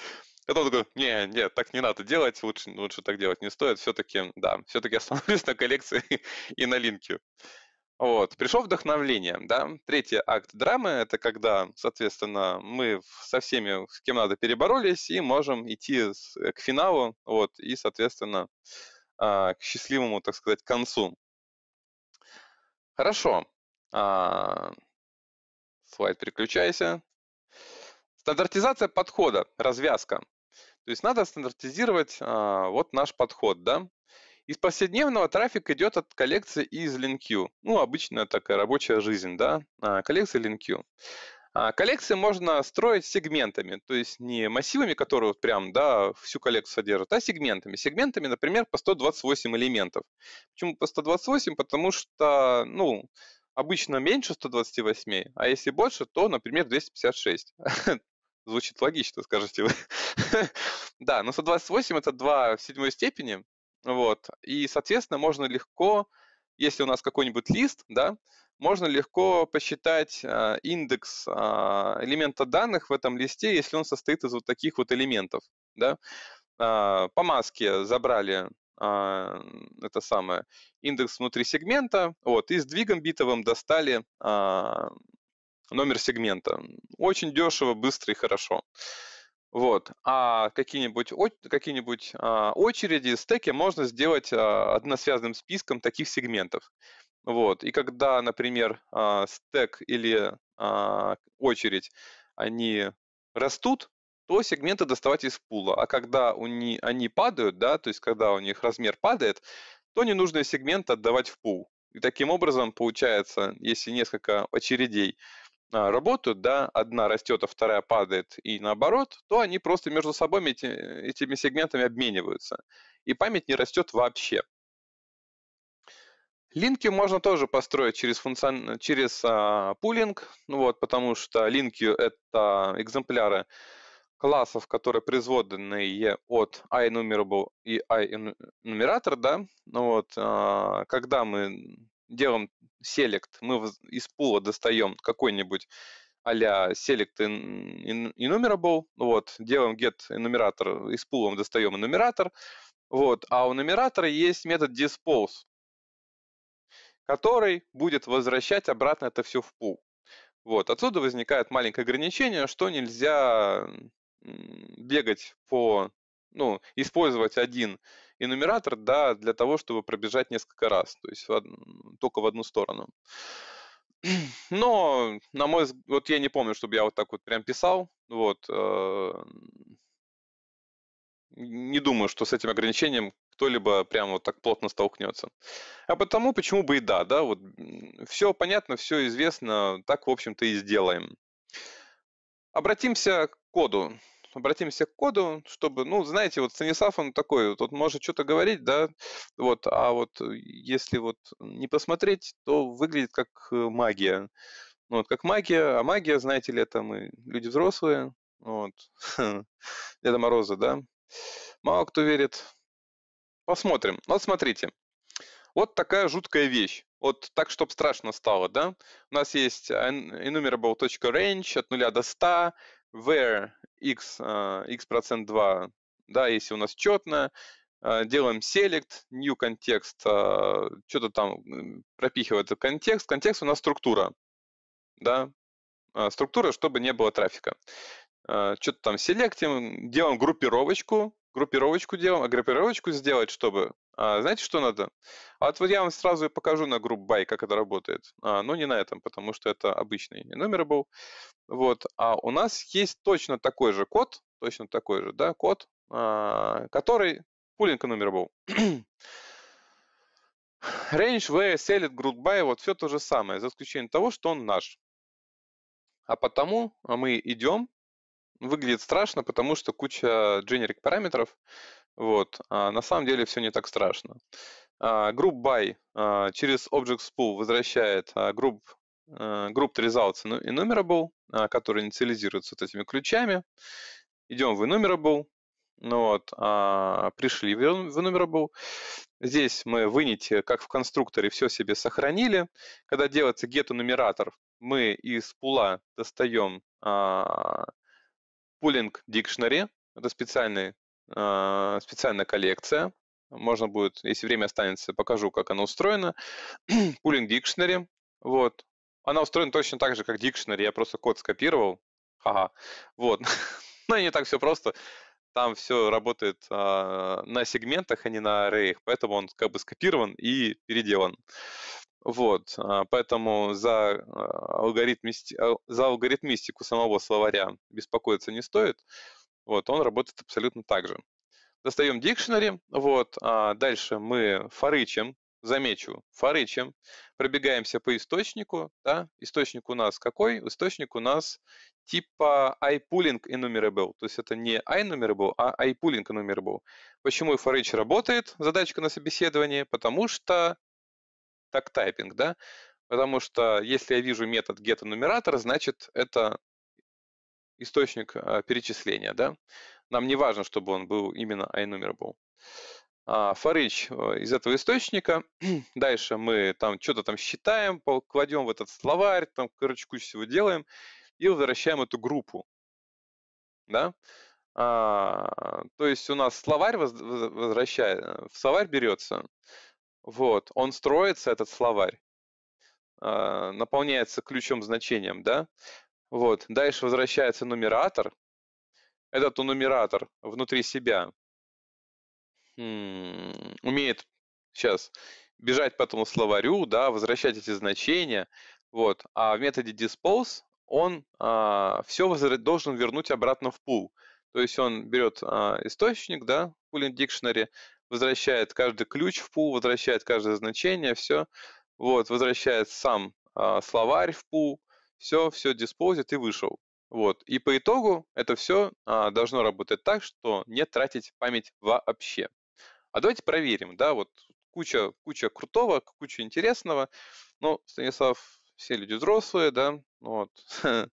Это такой, не, нет, так не надо делать, лучше, лучше так делать не стоит. Все-таки, да, все-таки остановлюсь на коллекции и на линке. Вот, пришло вдохновление, да. Третий акт драмы – это когда, соответственно, мы со всеми, с кем надо, переборолись и можем идти э, к финалу, вот, и, соответственно, а, к счастливому, так сказать, концу. Хорошо. А, слайд переключайся. Стандартизация подхода, развязка. То есть надо стандартизировать а, вот наш подход, да. Из повседневного трафика идет от коллекции из LinQ. Ну, обычная такая рабочая жизнь, да, а, коллекция LinQ. А, коллекции можно строить сегментами, то есть не массивами, которые вот прям да, всю коллекцию содержат, а сегментами. Сегментами, например, по 128 элементов. Почему по 128? Потому что ну, обычно меньше 128, а если больше, то, например, 256. Звучит логично, скажете вы. да, но 128 это 2 в седьмой степени, вот. И, соответственно, можно легко, если у нас какой-нибудь лист, да, можно легко посчитать а, индекс а, элемента данных в этом листе, если он состоит из вот таких вот элементов. Да? А, по маске забрали это самое, индекс внутри сегмента, вот, и с двигом битовым достали номер сегмента. Очень дешево, быстро и хорошо. Вот. А какие-нибудь какие а, очереди, стеки можно сделать а, односвязным списком таких сегментов. Вот. И когда, например, а, стек или а, очередь, они растут, то сегменты доставать из пула. А когда они, падают, да, то есть когда у них размер падает, то ненужные сегменты отдавать в пул. И таким образом, получается, если несколько очередей а, работают, да, одна растет, а вторая падает, и наоборот, то они просто между собой эти, этими сегментами обмениваются. И память не растет вообще. Линки можно тоже построить через, функцион... через а, пулинг, ну вот, потому что линки – это экземпляры классов, которые производные от iNumerable и iNumerator, да, ну вот, а, когда мы делаем select, мы из пула достаем какой-нибудь а-ля select enumerable, ну вот, делаем get enumerator, из пулом достаем enumerator, вот, а у нумератора есть метод dispose, который будет возвращать обратно это все в пул. Вот. Отсюда возникает маленькое ограничение, что нельзя бегать по, ну, использовать один инумератор, да, для того, чтобы пробежать несколько раз, то есть в только в одну сторону. Но, на мой взгляд, вот я не помню, чтобы я вот так вот прям писал, вот, э, не думаю, что с этим ограничением кто-либо прямо вот так плотно столкнется. А потому, почему бы и да, да, вот все понятно, все известно, так, в общем-то, и сделаем. Обратимся к коду. Обратимся к коду, чтобы, ну, знаете, вот Станислав, он такой, вот, вот может что-то говорить, да, вот, а вот э, если вот не посмотреть, то выглядит как э, магия. Ну, вот как магия, а магия, знаете ли, это мы люди взрослые, вот, Деда Мороза, да, мало кто верит, Посмотрим. Ну, вот смотрите. Вот такая жуткая вещь. Вот так, чтобы страшно стало, да? У нас есть enumerable.range от 0 до 100, where x, а, x процент 2, да, если у нас четное. А, делаем select, new контекст, а, что-то там пропихивается контекст. Контекст у нас структура, да, структура, чтобы не было трафика. Э, что-то там селектим, делаем группировочку, группировочку делаем, а группировочку сделать, чтобы... А, знаете, что надо? А вот я вам сразу и покажу на групп бай, как это работает. А, но не на этом, потому что это обычный номер был. Вот. А у нас есть точно такой же код, точно такой же, да, код, а, который пулинг был. Range, where, select, group by, вот все то же самое, за исключением того, что он наш. А потому мы идем выглядит страшно, потому что куча generic параметров. Вот. А на самом деле все не так страшно. А, group by а, через object spool возвращает а, group, а, group results enumerable, а, который инициализируется вот этими ключами. Идем в enumerable. Ну вот, а, пришли в enumerable. Здесь мы вынете, как в конструкторе, все себе сохранили. Когда делается get-нумератор, мы из пула достаем а, Pooling Dictionary – это специальный, э, специальная коллекция. Можно будет, если время останется, покажу, как она устроена. Pooling Dictionary. Вот. Она устроена точно так же, как Dictionary. Я просто код скопировал. Ага. Вот. Но не так все просто. Там все работает э, на сегментах, а не на рейх. поэтому он как бы скопирован и переделан. Вот, а, поэтому за, а, алгоритмисти, а, за алгоритмистику самого словаря беспокоиться не стоит. Вот, он работает абсолютно так же. Достаем дикшнери, вот, а дальше мы форычим, замечу, форычим, пробегаемся по источнику, да, источник у нас какой? Источник у нас типа iPooling enumerable, то есть это не iNumerable, а iPooling enumerable. Почему ForEach работает, задачка на собеседовании? Потому что так тайпинг, да? Потому что если я вижу метод getEnumerator, значит, это источник а, перечисления, да? Нам не важно, чтобы он был именно enumerable. For а, each а, из этого источника. Дальше мы там что-то там считаем, кладем в этот словарь, там, короче, кучу всего делаем и возвращаем эту группу. Да? А, то есть у нас словарь возвращает, э, в словарь берется вот, он строится, этот словарь, а, наполняется ключом значением, да? Вот, дальше возвращается нумератор. Этот нумератор внутри себя умеет сейчас бежать по этому словарю, да, возвращать эти значения, вот. А в методе dispose он а, все должен вернуть обратно в пул. То есть он берет а, источник, да, в pooling dictionary, возвращает каждый ключ в пул, возвращает каждое значение, все. Вот, возвращает сам э, словарь в пул, все, все диспозит и вышел. Вот. И по итогу это все а, должно работать так, что не тратить память вообще. А давайте проверим, да, вот куча, куча крутого, куча интересного. Ну, Станислав, все люди взрослые, да, вот.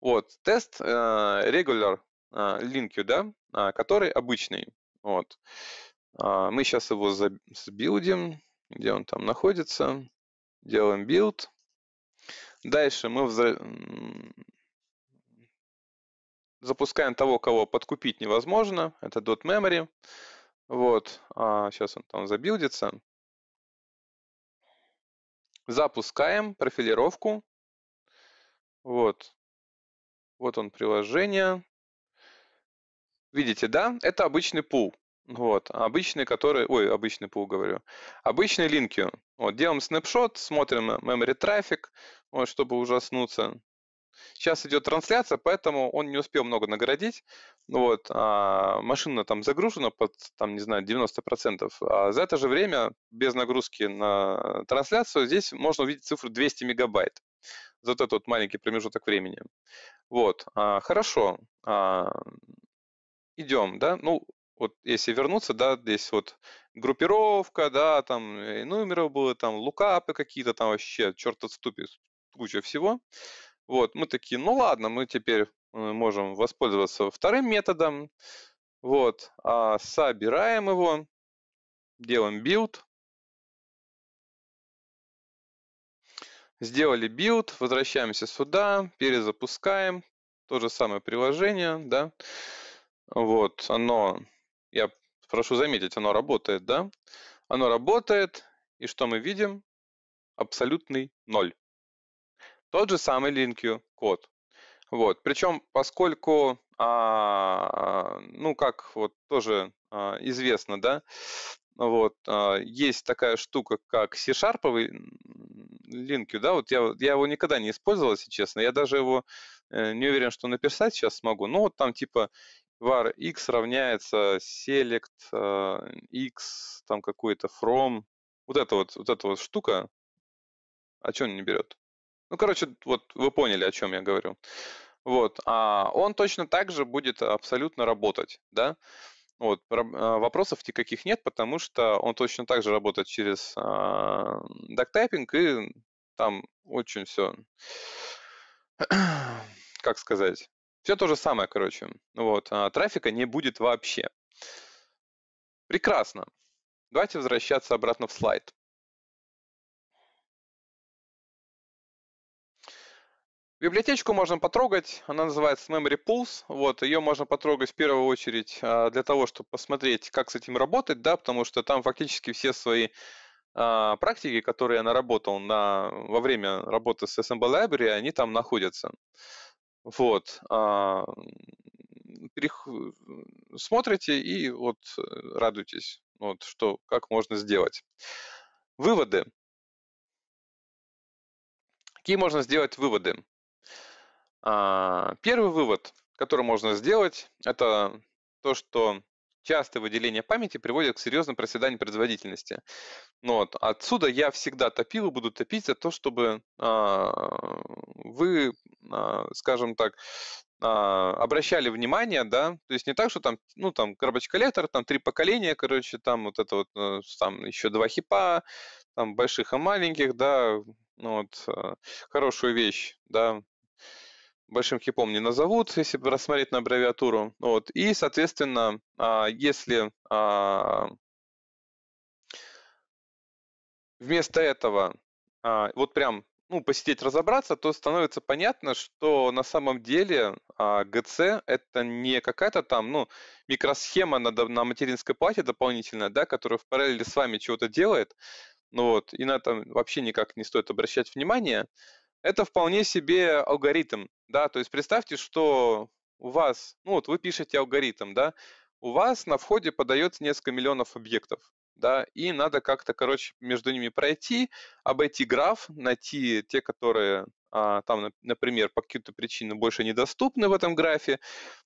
Вот, тест э, regular э, link, да, а, который обычный, вот. А, мы сейчас его сбилдим, где он там находится. Делаем билд. Дальше мы вза... запускаем того, кого подкупить невозможно. Это dot memory. Вот, а, сейчас он там забилдится. Запускаем профилировку. Вот. Вот он приложение. Видите, да? Это обычный пул. Вот, обычный, который... Ой, обычный пул говорю. Обычный Linky. Вот, делаем снапшот, смотрим memory трафик, вот, чтобы ужаснуться. Сейчас идет трансляция, поэтому он не успел много наградить. Вот, а машина там загружена под, там, не знаю, 90%. А за это же время, без нагрузки на трансляцию, здесь можно увидеть цифру 200 мегабайт за вот этот маленький промежуток времени. Вот, а, хорошо. А, идем, да? Ну, вот если вернуться, да, здесь вот группировка, да, там э, инумеров было, там лукапы какие-то, там вообще черт отступит, куча всего. Вот, мы такие, ну ладно, мы теперь э, можем воспользоваться вторым методом, вот, а собираем его, делаем билд, Сделали билд, возвращаемся сюда, перезапускаем. То же самое приложение, да. Вот, оно я прошу заметить, оно работает, да? Оно работает, и что мы видим? Абсолютный ноль. Тот же самый LinkU код. Вот. Причем, поскольку, а, ну, как вот тоже а, известно, да, вот, а, есть такая штука, как C-шарповый LinkU, да, вот я, я его никогда не использовал, если честно, я даже его э, не уверен, что написать сейчас смогу, но вот там типа var x равняется select э, x, там какой-то from. Вот эта вот, вот эта вот штука, о а чем он не берет? Ну, короче, вот вы поняли, о чем я говорю. Вот, а он точно так же будет абсолютно работать, да? Вот, э, вопросов никаких нет, потому что он точно так же работает через э, и там очень все, как сказать, все то же самое, короче. Вот. А, трафика не будет вообще. Прекрасно. Давайте возвращаться обратно в слайд. Библиотечку можно потрогать, она называется Memory Pulse. Вот, ее можно потрогать в первую очередь а, для того, чтобы посмотреть, как с этим работать, да, потому что там фактически все свои а, практики, которые я наработал на, во время работы с Assembly Library, они там находятся. Вот. А, перех... Э, смотрите и вот э, радуйтесь, вот, что, как можно сделать. Выводы. Какие можно сделать выводы? А, первый вывод, который можно сделать, это то, что частое выделение памяти приводит к серьезному проседанию производительности. Но ну вот. Отсюда я всегда топил и буду топить за то, чтобы э, вы, э, скажем так, э, обращали внимание, да, то есть не так, что там, ну, там, garbage коллектор, там, три поколения, короче, там, вот это вот, э, там, еще два хипа, там, больших и маленьких, да, ну, вот, э, хорошую вещь, да, большим хипом не назовут, если рассмотреть на аббревиатуру. Вот. И, соответственно, а, если а, вместо этого а, вот прям ну, посидеть разобраться, то становится понятно, что на самом деле а, ГЦ это не какая-то там, ну, микросхема на, на материнской плате дополнительная, да, которая в параллели с вами чего-то делает, ну вот, и на это вообще никак не стоит обращать внимание, это вполне себе алгоритм, да, то есть представьте, что у вас, ну вот вы пишете алгоритм, да, у вас на входе подается несколько миллионов объектов, да, и надо как-то, короче, между ними пройти, обойти граф, найти те, которые а, там, например, по каким-то причинам больше недоступны в этом графе,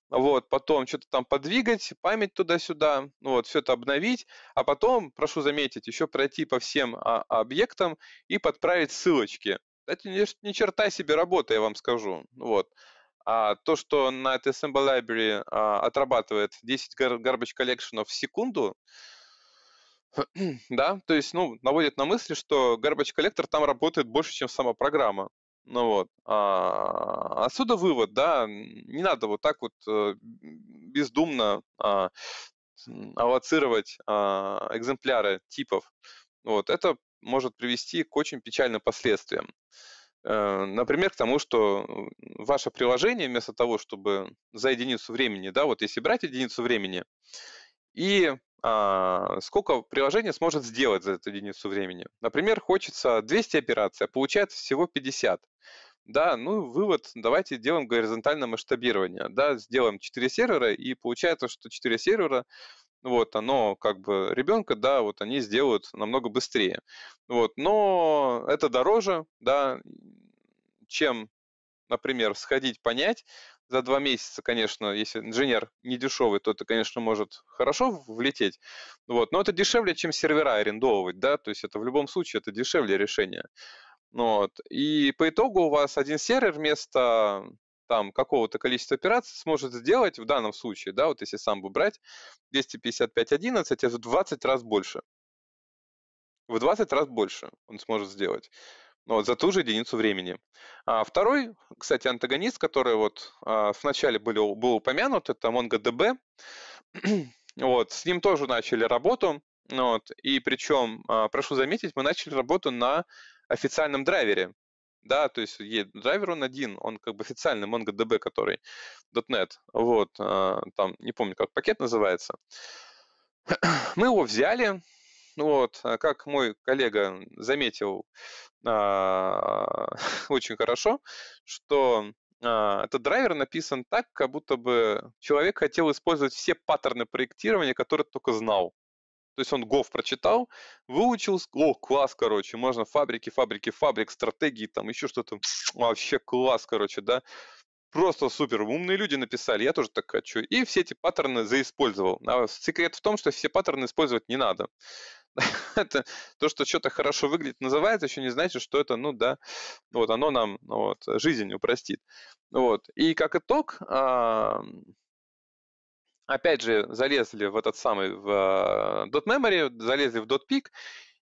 вот, потом что-то там подвигать, память туда-сюда, ну вот, все это обновить, а потом, прошу заметить, еще пройти по всем а, объектам и подправить ссылочки, это не ни черта себе работа, я вам скажу. Вот. А то, что на TSM Library а, отрабатывает 10 gar- garbage collection в секунду, да, то есть, ну, наводит на мысли, что garbage collector там работает больше, чем сама программа. Ну вот. А, отсюда вывод, да, не надо вот так вот э, бездумно а, авоцировать а, экземпляры типов. Вот, это может привести к очень печальным последствиям. Э, например, к тому, что ваше приложение вместо того, чтобы за единицу времени, да, вот если брать единицу времени, и а, сколько приложение сможет сделать за эту единицу времени. Например, хочется 200 операций, а получается всего 50. Да, ну вывод, давайте сделаем горизонтальное масштабирование. Да, сделаем 4 сервера, и получается, что 4 сервера вот, оно как бы ребенка, да, вот они сделают намного быстрее. Вот, но это дороже, да, чем, например, сходить понять. За два месяца, конечно, если инженер не дешевый, то это, конечно, может хорошо влететь. Вот, но это дешевле, чем сервера арендовывать, да, то есть это в любом случае это дешевле решение. Вот. И по итогу у вас один сервер вместо там какого-то количества операций сможет сделать в данном случае, да, вот если сам бы брать, 255.11 это в 20 раз больше. В 20 раз больше он сможет сделать. Ну вот, за ту же единицу времени. А второй, кстати, антагонист, который вот а, вначале были, был упомянут, это MongoDB. вот, с ним тоже начали работу. Вот, и причем, а, прошу заметить, мы начали работу на официальном драйвере. Да, то есть драйвер он один, он как бы официальный MongoDB, который .NET, вот, а, там, не помню, как пакет называется. Мы его взяли, вот, а как мой коллега заметил а, очень хорошо, что этот драйвер написан так, как будто бы человек хотел использовать все паттерны проектирования, которые только знал. То есть он Гов прочитал, выучил, о, класс, короче, можно фабрики, фабрики, фабрик, стратегии, там еще что-то, вообще класс, короче, да. Просто супер, умные люди написали, я тоже так хочу. И все эти паттерны заиспользовал. А секрет в том, что все паттерны использовать не надо. это то, что что-то хорошо выглядит, называется, еще не значит, что это, ну да, вот оно нам ну вот, жизнь упростит. Вот. И как итог, опять же, залезли в этот самый в а, .memory, залезли в .pic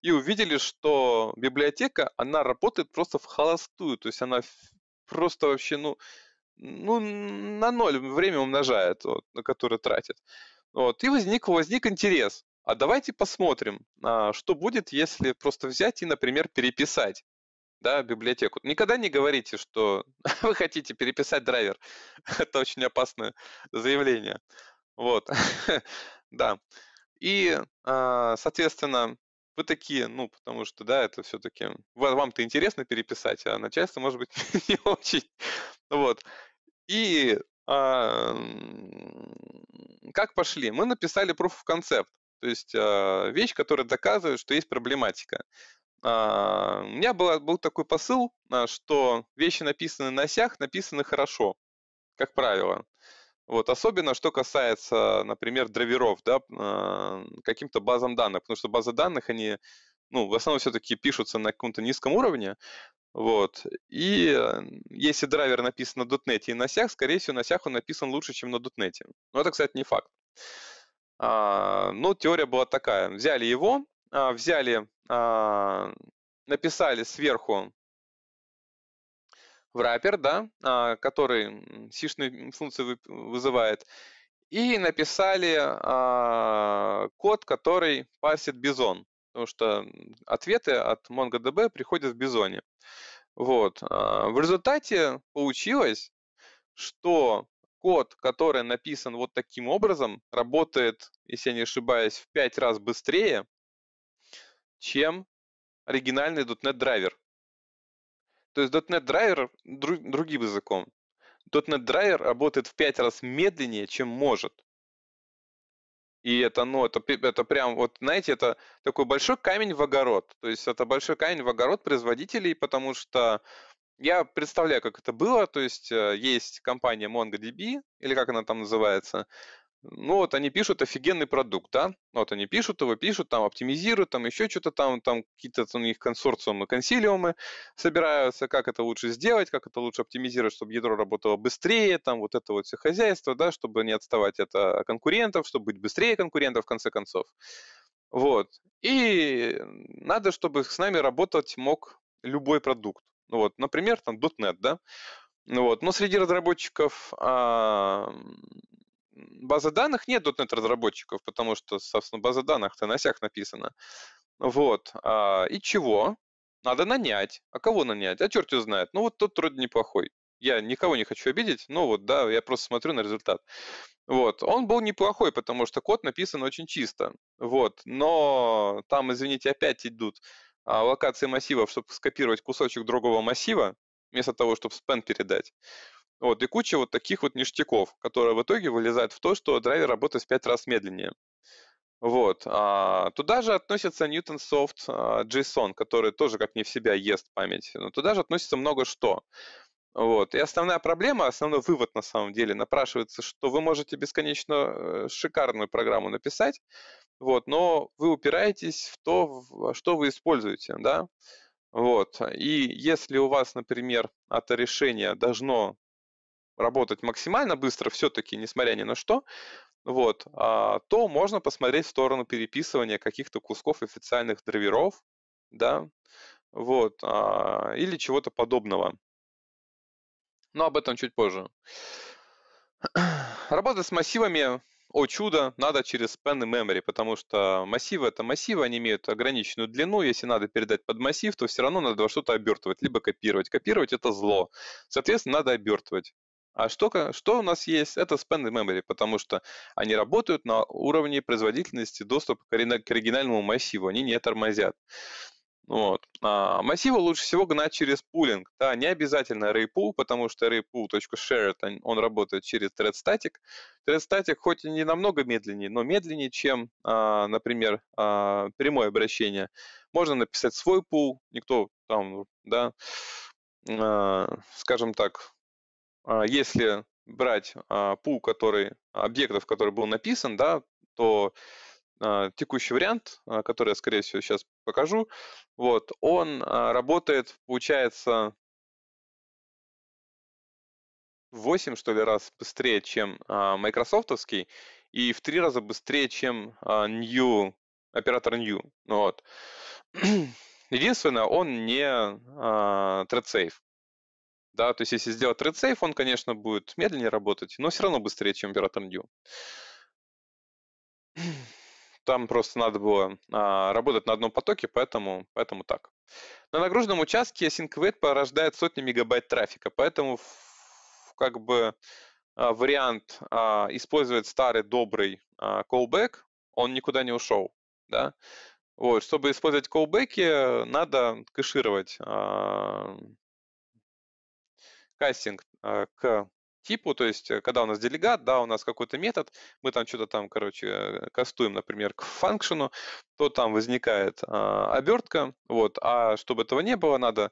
и увидели, что библиотека, она работает просто в холостую, то есть она просто вообще, ну, ну на ноль время умножает, вот, на которое тратит. Вот, и возник, возник интерес. А давайте посмотрим, а, что будет, если просто взять и, например, переписать да, библиотеку. Никогда не говорите, что вы хотите переписать драйвер. Это очень опасное заявление. Вот, да. И, а, соответственно, вы такие, ну, потому что, да, это все-таки вам-то интересно переписать, а начальство, может быть, не очень. Вот. И а, как пошли? Мы написали proof of concept, то есть а, вещь, которая доказывает, что есть проблематика. у меня был, был такой посыл, что вещи, написанные на осях, написаны хорошо, как правило. Вот, особенно что касается, например, драйверов, да, а, каким-то базам данных, потому что базы данных, они, ну, в основном все-таки пишутся на каком-то низком уровне, вот. И э, если драйвер написан на .NET и на сях, скорее всего, на сях он написан лучше, чем на .NET. Но это, кстати, не факт. А, ну, теория была такая. Взяли его, а, взяли, а, написали сверху в wrapper, да, а, который сишную функцию вызывает, и написали а, код, который пасит бизон, потому что ответы от MongoDB приходят в бизоне. Вот. А, в результате получилось, что код, который написан вот таким образом, работает, если я не ошибаюсь, в 5 раз быстрее, чем оригинальный .NET драйвер. То есть .NET драйвер друг, другим языком. .NET драйвер работает в 5 раз медленнее, чем может. И это, ну, это, это прям, вот, знаете, это такой большой камень в огород. То есть это большой камень в огород производителей, потому что я представляю, как это было. То есть э, есть компания MongoDB, или как она там называется, ну вот они пишут офигенный продукт, да, ну, вот они пишут его, пишут, там оптимизируют, там еще что-то там, там какие-то у них консорциумы, консилиумы собираются, как это лучше сделать, как это лучше оптимизировать, чтобы ядро работало быстрее, там вот это вот все хозяйство, да, чтобы не отставать от а, конкурентов, чтобы быть быстрее конкурентов в конце концов. Вот. И надо, чтобы с нами работать мог любой продукт. Ну вот, например, там .NET, да, ну вот. Но среди разработчиков базы данных нет .NET разработчиков, потому что, собственно, база данных-то на сях написана. Вот. А, и чего? Надо нанять. А кого нанять? А черт его знает. Ну, вот тот вроде неплохой. Я никого не хочу обидеть, но вот, да, я просто смотрю на результат. Вот. Он был неплохой, потому что код написан очень чисто. Вот. Но там, извините, опять идут а, локации массивов, чтобы скопировать кусочек другого массива, вместо того, чтобы спен передать. Вот, и куча вот таких вот ништяков, которые в итоге вылезают в то, что драйвер работает в 5 раз медленнее. Вот. А, туда же относится Newtonsoft а, JSON, который тоже как не в себя ест память. Но туда же относится много что. Вот. И основная проблема, основной вывод на самом деле напрашивается, что вы можете бесконечно э, шикарную программу написать, вот, но вы упираетесь в то, что вы используете. Да? Вот. И если у вас, например, это решение должно работать максимально быстро все-таки, несмотря ни на что, вот, а, то можно посмотреть в сторону переписывания каких-то кусков официальных драйверов, да, вот, а, или чего-то подобного. Но об этом чуть позже. Работа с массивами, о чудо, надо через pen и memory, потому что массивы это массивы, они имеют ограниченную длину, если надо передать под массив, то все равно надо во что-то обертывать, либо копировать. Копировать это зло, соответственно, надо обертывать. А что, что у нас есть? Это Spend Memory, потому что они работают на уровне производительности доступа к оригинальному массиву, они не тормозят. Вот. А массивы лучше всего гнать через пулинг. Да, не обязательно RayPool, потому что RayPool.shared, он, он работает через Thread Static. Thread Static хоть и не намного медленнее, но медленнее, чем, а, например, а, прямое обращение. Можно написать свой пул, никто там, да, а, скажем так, а, если брать а, пул, который, объектов, который был написан, да, то а, текущий вариант, который я, скорее всего, сейчас покажу, вот, он работает, получается, 8, что ли, раз быстрее, чем майкрософтовский, и в три раза быстрее, чем new, оператор new. Вот. Единственное, он не thread safe. Да, то есть если сделать thread он, конечно, будет медленнее работать, но все равно быстрее, чем Veratan New. Там просто надо было а, работать на одном потоке, поэтому, поэтому так. На нагруженном участке SyncWait порождает сотни мегабайт трафика, поэтому как бы а, вариант а, использовать старый добрый а, callback, он никуда не ушел. Да? Вот, чтобы использовать callback, надо кэшировать а, кастинг а, к типу, то есть э, когда у нас делегат, да, у нас какой-то метод, мы там что-то там, короче, э, кастуем, например, к функшену, то там возникает э, а, обертка, вот, а чтобы этого не было, надо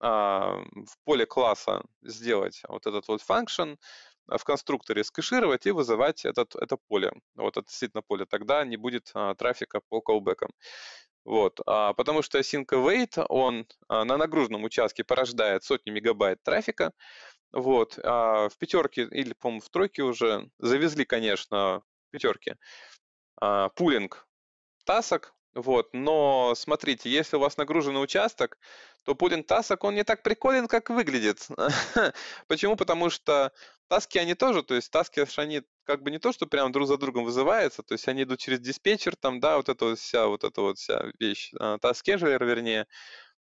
э, в поле класса сделать вот этот вот function, в конструкторе скэшировать и вызывать этот, это поле. Вот это действительно поле. Тогда не будет а, трафика по колбекам. Вот, а, потому что async await, он а, на нагруженном участке порождает сотни мегабайт трафика, вот, а в пятерке или, по-моему, в тройке уже завезли, конечно, пятерки, а, пулинг тасок, вот, но смотрите, если у вас нагруженный участок, то пулинг тасок, он не так приколен, как выглядит. Почему? Потому что таски, они тоже, то есть таски, они как бы не то, что прям друг за другом вызываются, то есть они идут через диспетчер, там, да, вот эта вот вся, вот эта вот вся вещь, а, таскежелер, вернее,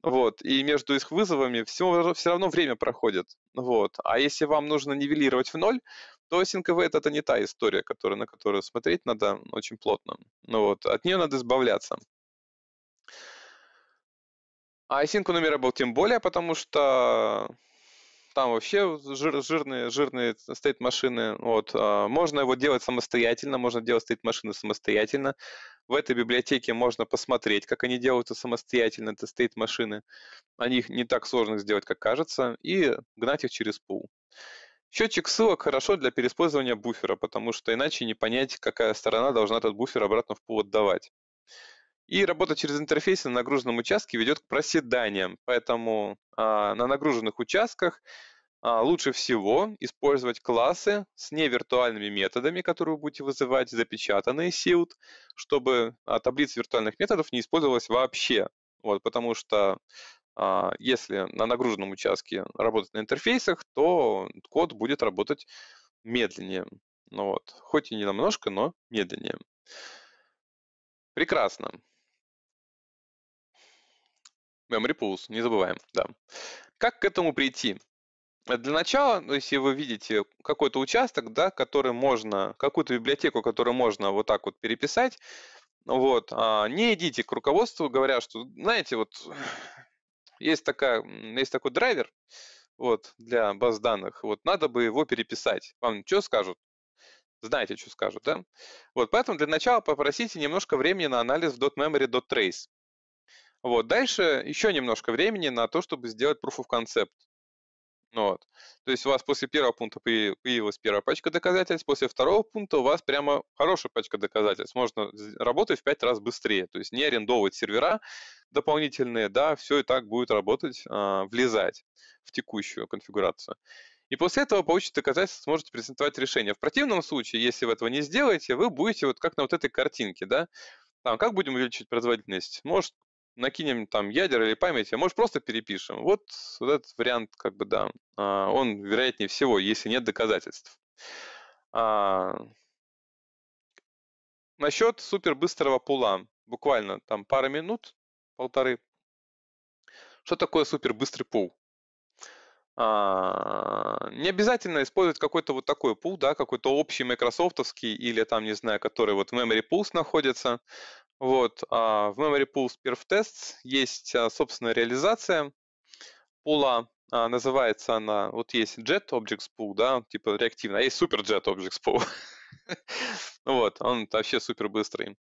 вот, и между их вызовами все, все равно время проходит, вот. А если вам нужно нивелировать в ноль, то СНКВ это, а не та история, которая, на которую смотреть надо очень плотно. Ну вот, от нее надо избавляться. А Async номера был тем более, потому что там вообще жир, жирные, жирные стейт машины. Вот. А, можно его делать самостоятельно, можно делать стейт машины самостоятельно. В этой библиотеке можно посмотреть, как они делаются самостоятельно, это стейт машины. Они их не так сложно сделать, как кажется, и гнать их через пул. Счетчик ссылок хорошо для переиспользования буфера, потому что иначе не понять, какая сторона должна этот буфер обратно в пул отдавать. И работа через интерфейс на нагруженном участке ведет к проседаниям, поэтому а, на нагруженных участках а, лучше всего использовать классы с невиртуальными методами, которые вы будете вызывать, запечатанные SILT, чтобы а, таблица виртуальных методов не использовалась вообще. Вот, потому что а, если на нагруженном участке работать на интерфейсах, то код будет работать медленнее. Ну вот. Хоть и не намножко, но медленнее. Прекрасно. Memory pools, не забываем, да. Как к этому прийти? Для начала, ну, если вы видите какой-то участок, да, который можно, какую-то библиотеку, которую можно вот так вот переписать, вот, а, не идите к руководству, говоря, что, знаете, вот есть, такая, есть такой драйвер вот, для баз данных, вот надо бы его переписать. Вам что скажут? Знаете, что скажут, да? Вот, поэтому для начала попросите немножко времени на анализ в .memory.trace. Вот, дальше еще немножко времени на то, чтобы сделать proof of concept. Ну, вот. То есть у вас после первого пункта появилась первая пачка доказательств, после второго пункта у вас прямо хорошая пачка доказательств. Можно работать в пять раз быстрее, то есть не арендовывать сервера дополнительные, да, все и так будет работать, э, влезать в текущую конфигурацию. И после этого получите доказательства, сможете презентовать решение. В противном случае, если вы этого не сделаете, вы будете вот как на вот этой картинке, да, там, как будем увеличить производительность? Может, накинем там ядер или памяти, а может просто перепишем. Вот, вот этот вариант, как бы, да, а, он вероятнее всего, если нет доказательств. А... Насчет супербыстрого пула, буквально там пара минут, полторы. Что такое супербыстрый пул? А, не обязательно использовать какой-то вот такой пул, да, какой-то общий майкрософтовский или там, не знаю, который вот в Memory Pools находится. Вот. А в Memory Pool Perf Tests есть а, собственная реализация пула, а, называется она, вот есть Jet Objects Pool, да, типа реактивно, а есть Super Jet Objects Pool. вот, он вообще супер быстрый.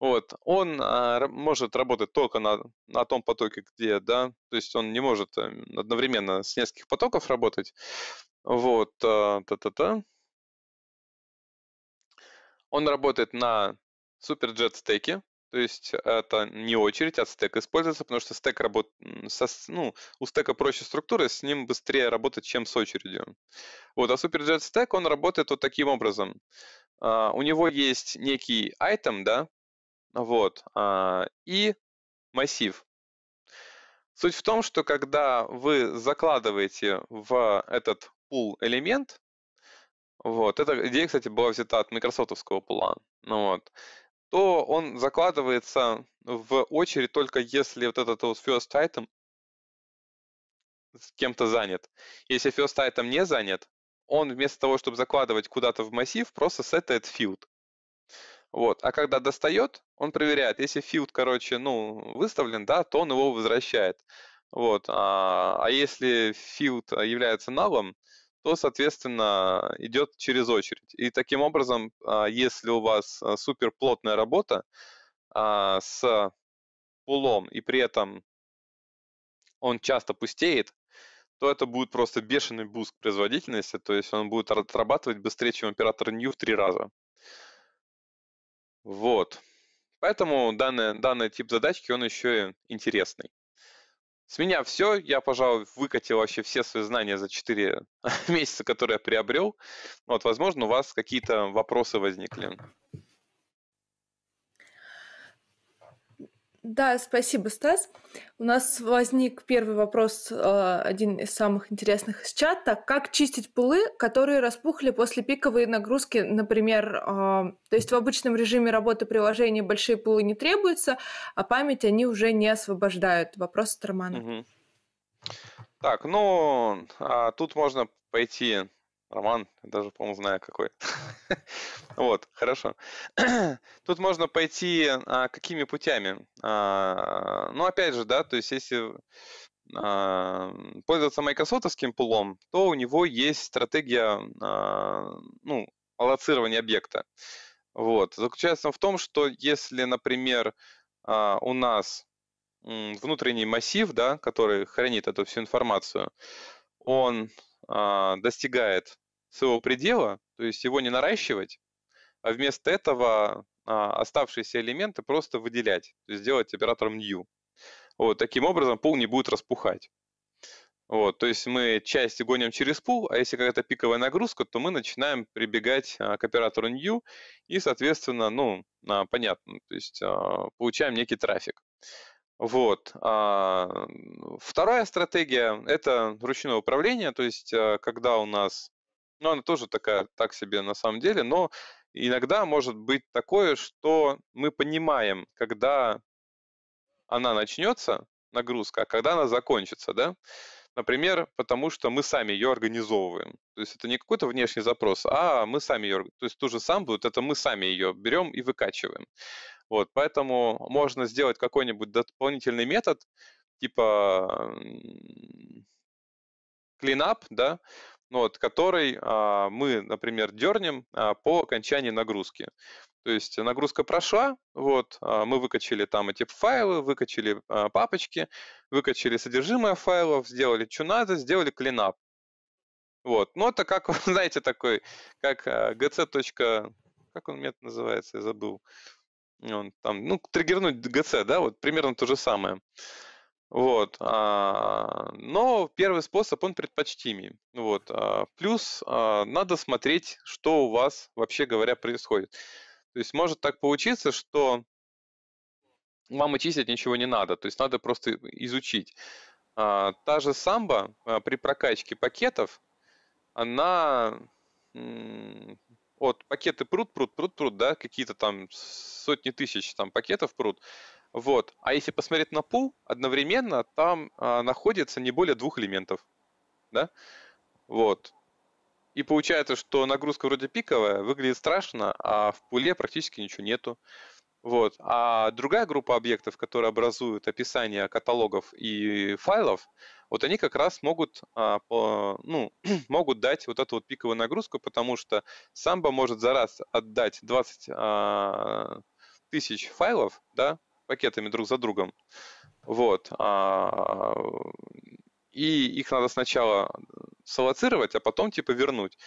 Вот, он а, может работать только на, на том потоке, где, да, то есть он не может эм, одновременно с нескольких потоков работать. Вот, а, та-та-та. Он работает на SuperJet стеке, то есть а, это не очередь, а стек используется, потому что стек работает со... ну, у стека проще структура, с ним быстрее работать, чем с очередью. Вот, а SuperJet стек он работает вот таким образом. Uh, у него есть некий item, да, вот, uh, и массив. Суть в том, что когда вы закладываете в этот пул элемент, вот, эта идея, кстати, была взята от микрософтовского пула, ну вот, то он закладывается в очередь только если вот этот вот first item с кем-то занят. Если first item не занят, он вместо того, чтобы закладывать куда-то в массив, просто сетает field. Вот. А когда достает, он проверяет. Если field, короче, ну, выставлен, да, то он его возвращает. Вот. А, а если field является налом, то, соответственно, идет через очередь. И таким образом, а, если у вас а, супер плотная работа а, с пулом, и при этом он часто пустеет, то это будет просто бешеный буст производительности, то есть он будет отрабатывать быстрее, чем оператор New в три раза. Вот. Поэтому данный, данный тип задачки, он еще и интересный. С меня все. Я, пожалуй, выкатил вообще все свои знания за 4 месяца, которые я приобрел. Вот, возможно, у вас какие-то вопросы возникли. Да, спасибо, Стас. У нас возник первый вопрос, а, один из самых интересных из чата. Как чистить пулы, которые распухли после пиковой нагрузки, например? А, то есть в обычном режиме работы приложения большие пулы не требуются, а память они уже не освобождают. Вопрос от Романа. Угу. Так, ну, а тут можно пойти роман, даже, по-моему, знаю какой. Вот, хорошо. Тут можно пойти а, какими путями. А, ну, опять же, да, то есть если а, пользоваться майкрософтовским пулом, то у него есть стратегия а, ну, аллоцирования объекта. Вот. Заключается в том, что если, например, у нас внутренний массив, да, который хранит эту всю информацию, он достигает своего предела, то есть его не наращивать, а вместо этого а, оставшиеся элементы просто выделять, то есть сделать оператором new. Вот, таким образом пул не будет распухать. Вот, то есть мы части гоним через пул, а если какая-то пиковая нагрузка, то мы начинаем прибегать а, к оператору new и, соответственно, ну, а, понятно, то есть а, получаем некий трафик. Вот. А, вторая стратегия – это ручное управление, то есть а, когда у нас но ну, она тоже такая, так себе на самом деле, но иногда может быть такое, что мы понимаем, когда она начнется, нагрузка, а когда она закончится, да? Например, потому что мы сами ее организовываем. То есть это не какой-то внешний запрос, а мы сами ее... То есть то же самое будет, это мы сами ее берем и выкачиваем. Вот, поэтому можно сделать какой-нибудь дополнительный метод, типа клинап, да, ну, вот, который а, мы, например, дернем а, по окончании нагрузки. То есть нагрузка прошла, вот, а, мы выкачали там эти файлы, выкачали а, папочки, выкачали содержимое файлов, сделали, что надо, сделали клинап. Вот, но ну это как, знаете, такой, как gc. А, как он метод называется, я забыл. Он там, ну, триггернуть gc, да, вот примерно то же самое. Вот. А, но первый способ, он предпочтимее. Вот. А, плюс а, надо смотреть, что у вас, вообще говоря, происходит. То есть может так получиться, что вам очистить ничего не надо, то есть надо просто изучить. Та же самба при прокачке пакетов, она вот пакеты пруд-пруд-пруд-пруд, да, какие-то там сотни тысяч там пакетов пруд. Вот. А если посмотреть на пул, одновременно там а, находится не более двух элементов. Да? Вот. И получается, что нагрузка вроде пиковая, выглядит страшно, а в пуле практически ничего нету. Вот. А другая группа объектов, которые образуют описание каталогов и файлов, вот они как раз могут, а, по, ну, могут дать вот эту вот пиковую нагрузку, потому что Samba может за раз отдать 20 а, тысяч файлов, да, пакетами друг за другом. Вот. А, и их надо сначала салоцировать, а потом типа вернуть.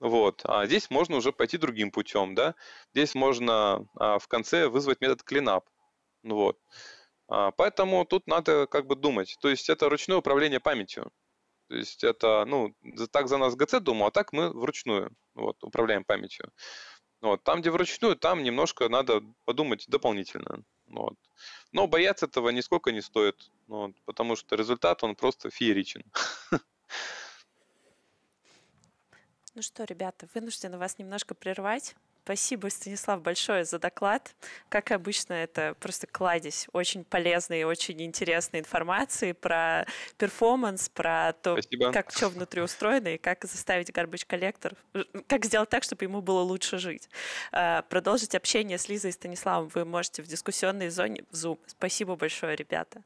Вот. А здесь можно уже пойти другим путем, да. Здесь можно а, в конце вызвать метод cleanup. Вот. А, поэтому тут надо как бы думать. То есть это ручное управление памятью. То есть это, ну, так за нас ГЦ думал, а так мы вручную вот, управляем памятью. Вот. Там, где вручную, там немножко надо подумать дополнительно. Ну вот. Но бояться этого нисколько не стоит, ну вот, потому что результат, он просто фееричен. Ну что, ребята, вынуждены вас немножко прервать. Спасибо, Станислав, большое за доклад. Как обычно, это просто кладезь очень полезной и очень интересной информации про перформанс, про то, Спасибо. как что внутри устроено и как заставить гарбач коллектор, как сделать так, чтобы ему было лучше жить. А, продолжить общение с Лизой и Станиславом вы можете в дискуссионной зоне в Zoom. Спасибо большое, ребята.